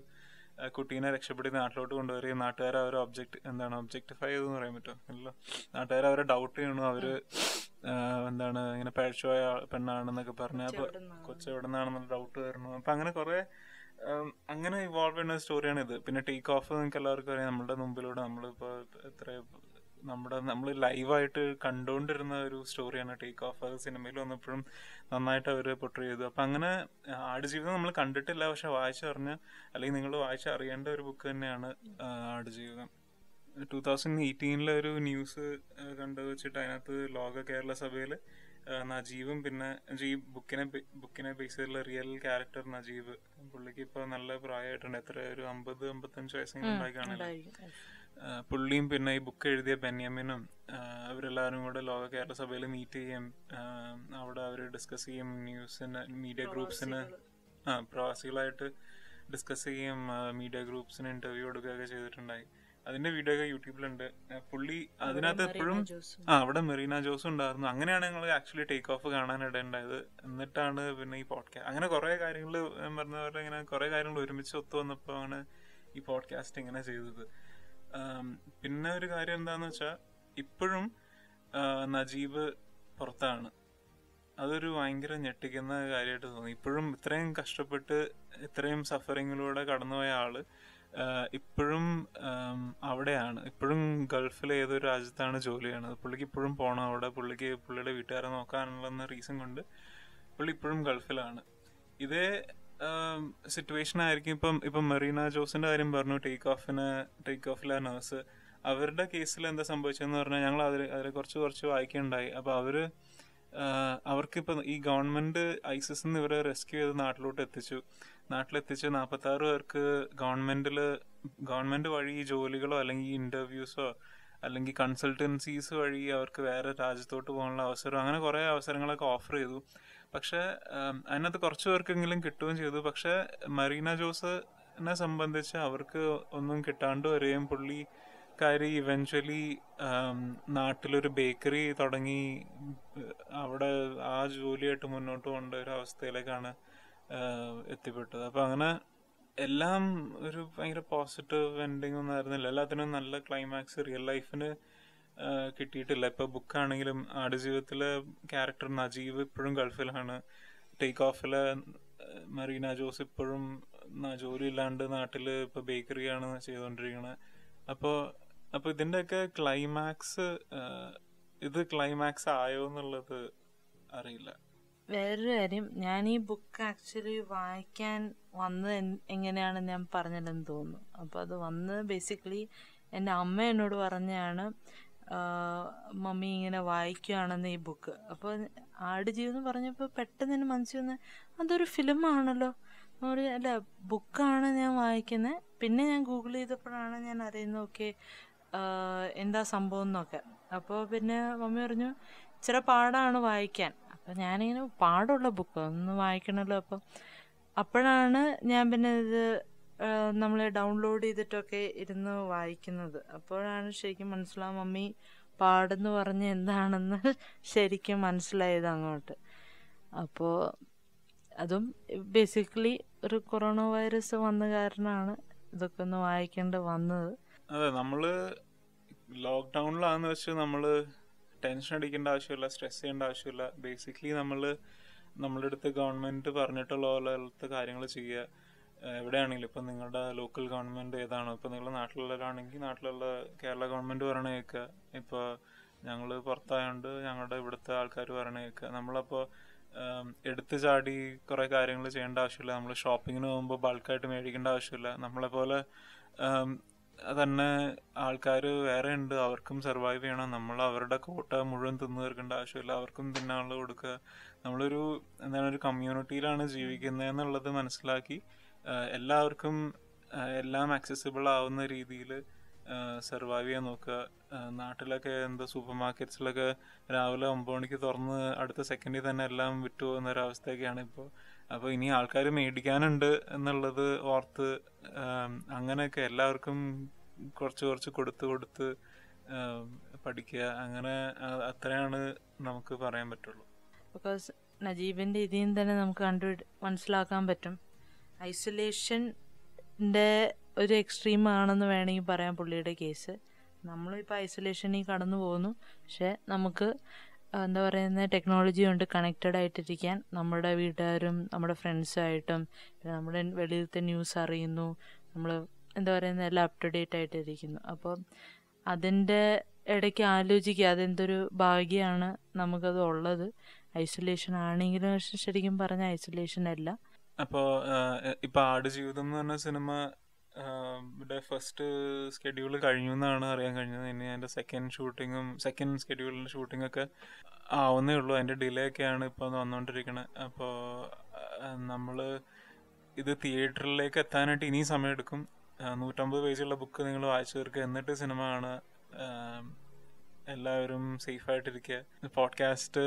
കുട്ടീനെ രക്ഷപ്പെടുത്തി നാട്ടിലോട്ട് കൊണ്ടുവരികയും നാട്ടുകാർ അവരെ ഒബ്ജക്ട് എന്താണ് ഒബ്ജക്ടിഫൈ ചെയ്തെന്ന് പറയാൻ പറ്റും ഇല്ല നാട്ടുകാർ അവരെ ഡൗട്ട് ചെയ്യണു അവര് എന്താണ് ഇങ്ങനെ പേഴ്ചോയ പെണ്ണാണെന്നൊക്കെ പറഞ്ഞ അപ്പൊ നിന്നാണെന്നുള്ള ഡൗട്ട് വരണു അപ്പൊ അങ്ങനെ കൊറേ അങ്ങനെ ഇവോൾവ് ചെയ്യുന്ന സ്റ്റോറിയാണ് ഇത് പിന്നെ ടേക്ക് ഓഫ് നിങ്ങൾക്ക് എല്ലാവർക്കും അറിയാം നമ്മുടെ മുമ്പിലൂടെ നമ്മളിപ്പോൾ എത്ര നമ്മുടെ നമ്മൾ ലൈവായിട്ട് കണ്ടുകൊണ്ടിരുന്ന ഒരു സ്റ്റോറിയാണ് ടേക്ക് ഓഫ് അത് സിനിമയിൽ വന്നപ്പോഴും നന്നായിട്ട് അവർ പൊട്ടറി ചെയ്തു അപ്പം അങ്ങനെ ആടുജീവിതം നമ്മൾ കണ്ടിട്ടില്ല പക്ഷെ വായിച്ചറിഞ്ഞ് അല്ലെങ്കിൽ നിങ്ങൾ വായിച്ച് അറിയേണ്ട ഒരു ബുക്ക് തന്നെയാണ് ആടുജീവിതം ടു തൗസൻഡ് എയ്റ്റീനിലെ ഒരു ന്യൂസ് കണ്ടു വെച്ചിട്ട് അതിനകത്ത് ലോക കേരള സഭയിൽ നജീവും പിന്നെ ഈ ബുക്കിനെ ബുക്കിനെ ബേസ് ചെയ്തിട്ടുള്ള റിയൽ ക്യാരക്ടർ നജീബ് പുള്ളിക്ക് ഇപ്പൊ നല്ല പ്രായമായിട്ടുണ്ട് എത്ര ഒരു അമ്പത് അമ്പത്തഞ്ച് വയസ്സെങ്കിലും കാണില്ല പുള്ളിയും പിന്നെ ഈ ബുക്ക് എഴുതിയ ബെന്യമിനും അവരെല്ലാവരും കൂടെ ലോക കേരള സഭയിൽ മീറ്റ് ചെയ്യും അവിടെ അവർ ഡിസ്കസ് ചെയ്യും ന്യൂസിന് മീഡിയ ഗ്രൂപ്പ്സിന് ആ പ്രവാസികളായിട്ട് ഡിസ്കസ് ചെയ്യും മീഡിയ ഗ്രൂപ്പ്സിന് ഇന്റർവ്യൂ എടുക്കുകയൊക്കെ ചെയ്തിട്ടുണ്ടായി അതിന്റെ വീഡിയോ ഒക്കെ യൂട്യൂബിലുണ്ട് പുള്ളി അതിനകത്ത് എപ്പോഴും ആ അവിടെ മെറീന ജോസും ഉണ്ടായിരുന്നു അങ്ങനെയാണ് ഞങ്ങൾ ആക്ച്വലി ടേക്ക് ഓഫ് കാണാനിട ഉണ്ടായത് എന്നിട്ടാണ് പിന്നെ ഈ പോഡ്കാസ്റ്റ് അങ്ങനെ കുറെ കാര്യങ്ങൾ പറഞ്ഞ ഇങ്ങനെ കുറെ കാര്യങ്ങൾ ഒരുമിച്ച് ഒത്തു വന്നപ്പോൾ ആണ് ഈ പോഡ്കാസ്റ്റ് ഇങ്ങനെ ചെയ്തത് പിന്നെ ഒരു കാര്യം എന്താന്ന് വെച്ചാ ഇപ്പോഴും നജീബ് പുറത്താണ് അതൊരു ഭയങ്കര ഞെട്ടിക്കുന്ന കാര്യമായിട്ട് തോന്നി ഇപ്പോഴും ഇത്രയും കഷ്ടപ്പെട്ട് ഇത്രയും സഫറിങ്ങിലൂടെ കടന്നുപോയ ആള് ഇപ്പോഴും അവിടെയാണ് ഇപ്പോഴും ഗൾഫിലെ ഏതൊരു രാജ്യത്താണ് ജോലി ചെയ്യണത് പുള്ളിക്ക് ഇപ്പോഴും പോകണം അവിടെ പുള്ളിക്ക് പുള്ളിയുടെ വീട്ടുകാരെ നോക്കാനുള്ള റീസൺ കൊണ്ട് പുള്ളി ഇപ്പോഴും ഗൾഫിലാണ് ഇതേ സിറ്റുവേഷൻ ആയിരിക്കും ഇപ്പം ഇപ്പം മെറീന ജോസിന്റെ കാര്യം പറഞ്ഞു ടേക്ക് ഓഫിന് ടേക്ക് ഓഫിലെ നേഴ്സ് അവരുടെ കേസിൽ എന്താ സംഭവിച്ചതെന്ന് പറഞ്ഞാൽ ഞങ്ങൾ അതിൽ അതിൽ കുറച്ച് കുറച്ച് വായിക്കുകയുണ്ടായി അപ്പോൾ അവർ അവർക്കിപ്പോൾ ഈ ഗവൺമെൻറ് ഐസിസ് നിന്ന് ഇവരെ റെസ്ക്യൂ ചെയ്ത് നാട്ടിലോട്ട് എത്തിച്ചു നാട്ടിലെത്തിച്ച് നാൽപ്പത്തി ആറ് പേർക്ക് ഗവൺമെന്റിൽ ഗവൺമെന്റ് വഴി ജോലികളോ അല്ലെങ്കിൽ ഇന്റർവ്യൂസോ അല്ലെങ്കിൽ കൺസൾട്ടൻസീസ് വഴി അവർക്ക് വേറെ രാജ്യത്തോട്ട് പോകാനുള്ള അവസരം അങ്ങനെ കുറേ അവസരങ്ങളൊക്കെ ഓഫർ ചെയ്തു പക്ഷേ അതിനകത്ത് കുറച്ച് പേർക്കെങ്കിലും കിട്ടുകയും ചെയ്തു പക്ഷേ മറീന ജോസിനെ സംബന്ധിച്ച് അവർക്ക് ഒന്നും കിട്ടാണ്ട് വരികയും പുള്ളി കാരി ഇവൻച്വലി നാട്ടിലൊരു ബേക്കറി തുടങ്ങി അവിടെ ആ ജോലിയായിട്ട് മുന്നോട്ട് കൊണ്ട ഒരു അവസ്ഥയിലേക്കാണ് എത്തിപ്പെട്ടത് അപ്പൊ അങ്ങനെ എല്ലാം ഒരു ഭയങ്കര പോസിറ്റീവ് എൻഡിങ് ഒന്നും ആയിരുന്നില്ല എല്ലാത്തിനും നല്ല ക്ലൈമാക്സ് റിയൽ ലൈഫിന് കിട്ടിയിട്ടില്ല ഇപ്പോൾ ബുക്കാണെങ്കിലും ആടുജീവിതത്തിലെ ക്യാരക്ടർ നജീബ് ഇപ്പോഴും ഗൾഫിലാണ് ടേക്ക് ഓഫിലെ മറീന ജോസ് ഇപ്പോഴും ജോലി ഇല്ലാണ്ട് നാട്ടിൽ ഇപ്പോൾ ബേക്കറിയാണ് ചെയ്തുകൊണ്ടിരിക്കുന്നത് അപ്പോ അപ്പോൾ ഇതിന്റെയൊക്കെ ക്ലൈമാക്സ് ഇത് ക്ലൈമാക്സ് ആയോ എന്നുള്ളത് അറിയില്ല വേറൊരു കാര്യം ഞാൻ ഈ ബുക്ക് ആക്ച്വലി വായിക്കാൻ വന്നത് എങ്ങനെയാണ് ഞാൻ പറഞ്ഞില്ലെന്ന് തോന്നുന്നു അപ്പോൾ അത് വന്ന് ബേസിക്കലി എൻ്റെ അമ്മ എന്നോട് പറഞ്ഞാണ് മമ്മി ഇങ്ങനെ വായിക്കുകയാണെന്ന് ഈ ബുക്ക് അപ്പോൾ ആടുജീവിതം പറഞ്ഞപ്പോൾ പെട്ടെന്ന് എൻ്റെ മനസ്സിൽ വന്ന് അതൊരു ഫിലിമാണല്ലോ ഒരു അല്ല ബുക്കാണ് ഞാൻ വായിക്കുന്നത് പിന്നെ ഞാൻ ഗൂഗിൾ ചെയ്തപ്പോഴാണ് ഞാൻ അറിയുന്നത് ഓക്കെ എന്താ സംഭവം എന്നൊക്കെ അപ്പോൾ പിന്നെ മമ്മി പറഞ്ഞു ഇച്ചിരി പാടാണ് വായിക്കാൻ അപ്പം ഞാനിങ്ങനെ പാടുള്ള ബുക്ക് ഒന്ന് വായിക്കണമല്ലോ അപ്പം അപ്പോഴാണ് ഞാൻ പിന്നെ ഇത് നമ്മൾ ഡൗൺലോഡ് ചെയ്തിട്ടൊക്കെ ഇരുന്ന് വായിക്കുന്നത് അപ്പോഴാണ് ശരിക്കും മനസ്സിലാവും മമ്മി പാടെന്ന് പറഞ്ഞ് എന്താണെന്ന് ശരിക്കും മനസ്സിലായത് അങ്ങോട്ട് അപ്പോൾ അതും ബേസിക്കലി ഒരു കൊറോണ വൈറസ് വന്ന കാരണമാണ് ഇതൊക്കെ ഒന്ന് വായിക്കേണ്ടി വന്നത് അതെ നമ്മള് ലോക്ക്ഡൗണിലാന്ന് വെച്ച് നമ്മള് ടെൻഷൻ അടിക്കേണ്ട ആവശ്യമില്ല സ്ട്രെസ് ചെയ്യേണ്ട ആവശ്യമില്ല ബേസിക്കലി നമ്മൾ നമ്മുടെ അടുത്ത് ഗവൺമെൻറ് പറഞ്ഞിട്ടുള്ള പോലത്തെ കാര്യങ്ങൾ ചെയ്യുക എവിടെയാണെങ്കിലും ഇപ്പം നിങ്ങളുടെ ലോക്കൽ ഗവൺമെൻറ് ഏതാണ് ഇപ്പം നിങ്ങൾ നാട്ടിലുള്ളവരാണെങ്കിൽ നാട്ടിലുള്ള കേരള ഗവൺമെൻറ് പറയണ കേൾക്കുക ഇപ്പോൾ ഞങ്ങൾ പുറത്തായതുകൊണ്ട് ഞങ്ങളുടെ ഇവിടുത്തെ ആൾക്കാർ പറയണ കേൾക്കുക നമ്മളപ്പോൾ എടുത്തു ചാടി കുറേ കാര്യങ്ങൾ ചെയ്യേണ്ട ആവശ്യമില്ല നമ്മൾ ഷോപ്പിങ്ങിന് പോകുമ്പോൾ ബൾക്കായിട്ട് മേടിക്കേണ്ട ആവശ്യമില്ല നമ്മളെപ്പോലെ തന്നെ ആൾക്കാർ വേറെ ഉണ്ട് അവർക്കും സർവൈവ് ചെയ്യണം നമ്മൾ അവരുടെ കോട്ട മുഴുവൻ തിന്നു തീർക്കേണ്ട ആവശ്യമില്ല അവർക്കും തിന്നാനുള്ള കൊടുക്കുക നമ്മളൊരു എന്താണ് ഒരു കമ്മ്യൂണിറ്റിയിലാണ് ജീവിക്കുന്നത് എന്നുള്ളത് മനസ്സിലാക്കി എല്ലാവർക്കും എല്ലാം ആക്സസിബിൾ ആവുന്ന രീതിയിൽ സർവൈവ് ചെയ്യാൻ നോക്കുക നാട്ടിലൊക്കെ എന്താ സൂപ്പർ മാർക്കറ്റ്സിലൊക്കെ രാവിലെ ഒമ്പത് മണിക്ക് തുറന്ന് അടുത്ത സെക്കൻഡിൽ തന്നെ എല്ലാം വിട്ടു പോകുന്ന അവസ്ഥയൊക്കെയാണ് ഇപ്പോൾ അപ്പോൾ ഇനി ആൾക്കാർ മേടിക്കാനുണ്ട് എന്നുള്ളത് ഓർത്ത് അങ്ങനെയൊക്കെ എല്ലാവർക്കും കുറച്ച് കുറച്ച് കൊടുത്ത് കൊടുത്ത് പഠിക്കുക അങ്ങനെ അത്രയാണ് നമുക്ക് പറയാൻ പറ്റുള്ളൂ ബിക്കോസ് നജീബിൻ്റെ ഇതിൽ നിന്ന് തന്നെ നമുക്ക് കണ്ടു മനസ്സിലാക്കാൻ പറ്റും ഐസൊലേഷൻ്റെ ഒരു എക്സ്ട്രീം ആണെന്ന് വേണമെങ്കിൽ പറയാം പുള്ളിയുടെ കേസ് നമ്മളിപ്പോൾ ഐസൊലേഷനിൽ കടന്നു പോകുന്നു പക്ഷെ നമുക്ക് എന്താ പറയുന്ന ടെക്നോളജി കൊണ്ട് കണക്റ്റഡ് ആയിട്ടിരിക്കാൻ നമ്മുടെ വീട്ടുകാരും നമ്മുടെ ഫ്രണ്ട്സുമായിട്ടും നമ്മുടെ വെളിയിലത്തെ ന്യൂസ് അറിയുന്നു നമ്മൾ എന്താ പറയുന്ന എല്ലാം അപ് ടു ഡേറ്റ് ആയിട്ടിരിക്കുന്നു അപ്പം അതിൻ്റെ ഇടയ്ക്ക് ആലോചിക്കുക അതെന്തൊരു ഭാഗ്യമാണ് നമുക്കത് ഉള്ളത് ഐസൊലേഷൻ ആണെങ്കിലും ശരിക്കും പറഞ്ഞ ഐസൊലേഷൻ അല്ല അപ്പോൾ ഇപ്പോൾ ജീവിതം എന്ന് പറഞ്ഞ സിനിമ ഇവിടെ ഫസ്റ്റ് സ്കെഡ്യൂൾ കഴിഞ്ഞു എന്നാണ് അറിയാൻ കഴിഞ്ഞത് ഇനി അതിൻ്റെ സെക്കൻഡ് ഷൂട്ടിങ്ങും സെക്കൻഡ് സ്കെഡ്യൂളിൻ്റെ ഷൂട്ടിങ്ങൊക്കെ ആവുന്നേ ഉള്ളൂ അതിൻ്റെ ഡിലേ ഒക്കെയാണ് ഇപ്പോൾ വന്നുകൊണ്ടിരിക്കുന്നത് അപ്പോൾ നമ്മൾ ഇത് തിയേറ്ററിലേക്ക് എത്താനായിട്ട് ഇനിയും സമയമെടുക്കും നൂറ്റമ്പത് പേജുള്ള ബുക്ക് നിങ്ങൾ വായിച്ചു തീർക്കുക എന്നിട്ട് സിനിമ ആണ് എല്ലാവരും സേഫ് ആയിട്ടിരിക്കുക പോഡ്കാസ്റ്റ്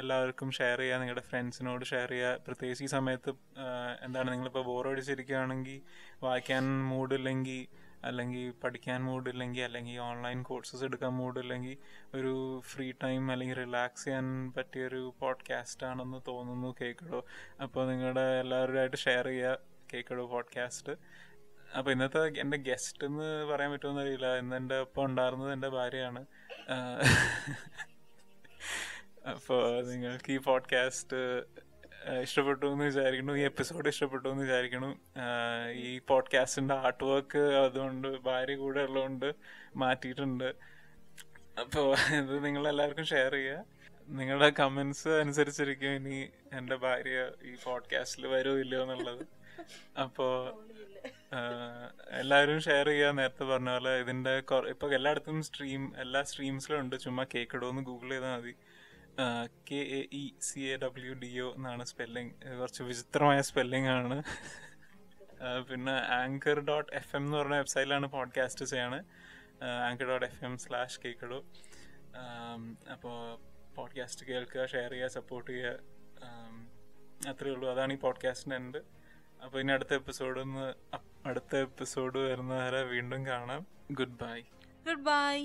എല്ലാവർക്കും ഷെയർ ചെയ്യുക നിങ്ങളുടെ ഫ്രണ്ട്സിനോട് ഷെയർ ചെയ്യുക പ്രത്യേകിച്ച് ഈ സമയത്ത് എന്താണ് നിങ്ങളിപ്പോൾ ബോറടിച്ചിരിക്കുകയാണെങ്കിൽ വായിക്കാൻ മൂഡില്ലെങ്കിൽ അല്ലെങ്കിൽ പഠിക്കാൻ മൂഡില്ലെങ്കിൽ അല്ലെങ്കിൽ ഓൺലൈൻ കോഴ്സസ് എടുക്കാൻ മൂഡില്ലെങ്കിൽ ഒരു ഫ്രീ ടൈം അല്ലെങ്കിൽ റിലാക്സ് ചെയ്യാൻ പറ്റിയൊരു ആണെന്ന് തോന്നുന്നു കേക്കടോ അപ്പോൾ നിങ്ങളുടെ എല്ലാവരുമായിട്ട് ഷെയർ ചെയ്യുക കേക്കടോ പോഡ്കാസ്റ്റ് അപ്പൊ ഇന്നത്തെ എന്റെ ഗസ്റ്റ് എന്ന് പറയാൻ പറ്റുമെന്ന് അറിയില്ല ഇന്ന് എന്റെ ഒപ്പം ഉണ്ടായിരുന്നത് എന്റെ ഭാര്യയാണ് അപ്പോൾ നിങ്ങൾക്ക് ഈ പോഡ്കാസ്റ്റ് ഇഷ്ടപ്പെട്ടു എന്ന് വിചാരിക്കുന്നു ഈ എപ്പിസോഡ് ഇഷ്ടപ്പെട്ടു എന്ന് വിചാരിക്കുന്നു ഈ പോഡ്കാസ്റ്റിന്റെ ആർട്ട് വർക്ക് അതുകൊണ്ട് ഭാര്യ കൂടെ ഉള്ളതുകൊണ്ട് മാറ്റിയിട്ടുണ്ട് അപ്പോൾ ഇത് നിങ്ങൾ എല്ലാവർക്കും ഷെയർ ചെയ്യുക നിങ്ങളുടെ കമന്റ്സ് അനുസരിച്ചിരിക്കും ഇനി എൻ്റെ ഭാര്യ ഈ പോഡ്കാസ്റ്റിൽ വരുമോ ഇല്ലയോ എന്നുള്ളത് അപ്പോൾ എല്ലാവരും ഷെയർ ചെയ്യുക നേരത്തെ പറഞ്ഞ പോലെ ഇതിന്റെ ഇപ്പൊ എല്ലായിടത്തും സ്ട്രീം എല്ലാ സ്ട്രീംസിലും ഉണ്ട് ചുമ്മാ കേക്കിടോ എന്ന് ഗൂഗിൾ ചെയ്താൽ മതി K A E C A W D O എന്നാണ് സ്പെല്ലിംഗ് കുറച്ച് വിചിത്രമായ സ്പെല്ലിംഗ് ആണ് പിന്നെ ആങ്കർ ഡോട്ട് എഫ് എം എന്ന് പറഞ്ഞ വെബ്സൈറ്റിലാണ് പോഡ്കാസ്റ്റ് ചെയ്യാണ് anchor dot F M slash കേക്കിടോ അപ്പോൾ പോഡ്കാസ്റ്റ് കേൾക്കുക ഷെയർ ചെയ്യുക സപ്പോർട്ട് ചെയ്യുക അത്രയേ ഉള്ളൂ അതാണ് ഈ പോഡ്കാസ്റ്റിൻ്റെ എൻ്റെ അപ്പോൾ ഇനി അടുത്ത എപ്പിസോഡ് അടുത്ത എപ്പിസോഡ് വരുന്നവരെ വീണ്ടും കാണാം ഗുഡ് ബൈ ഗുഡ് ബൈ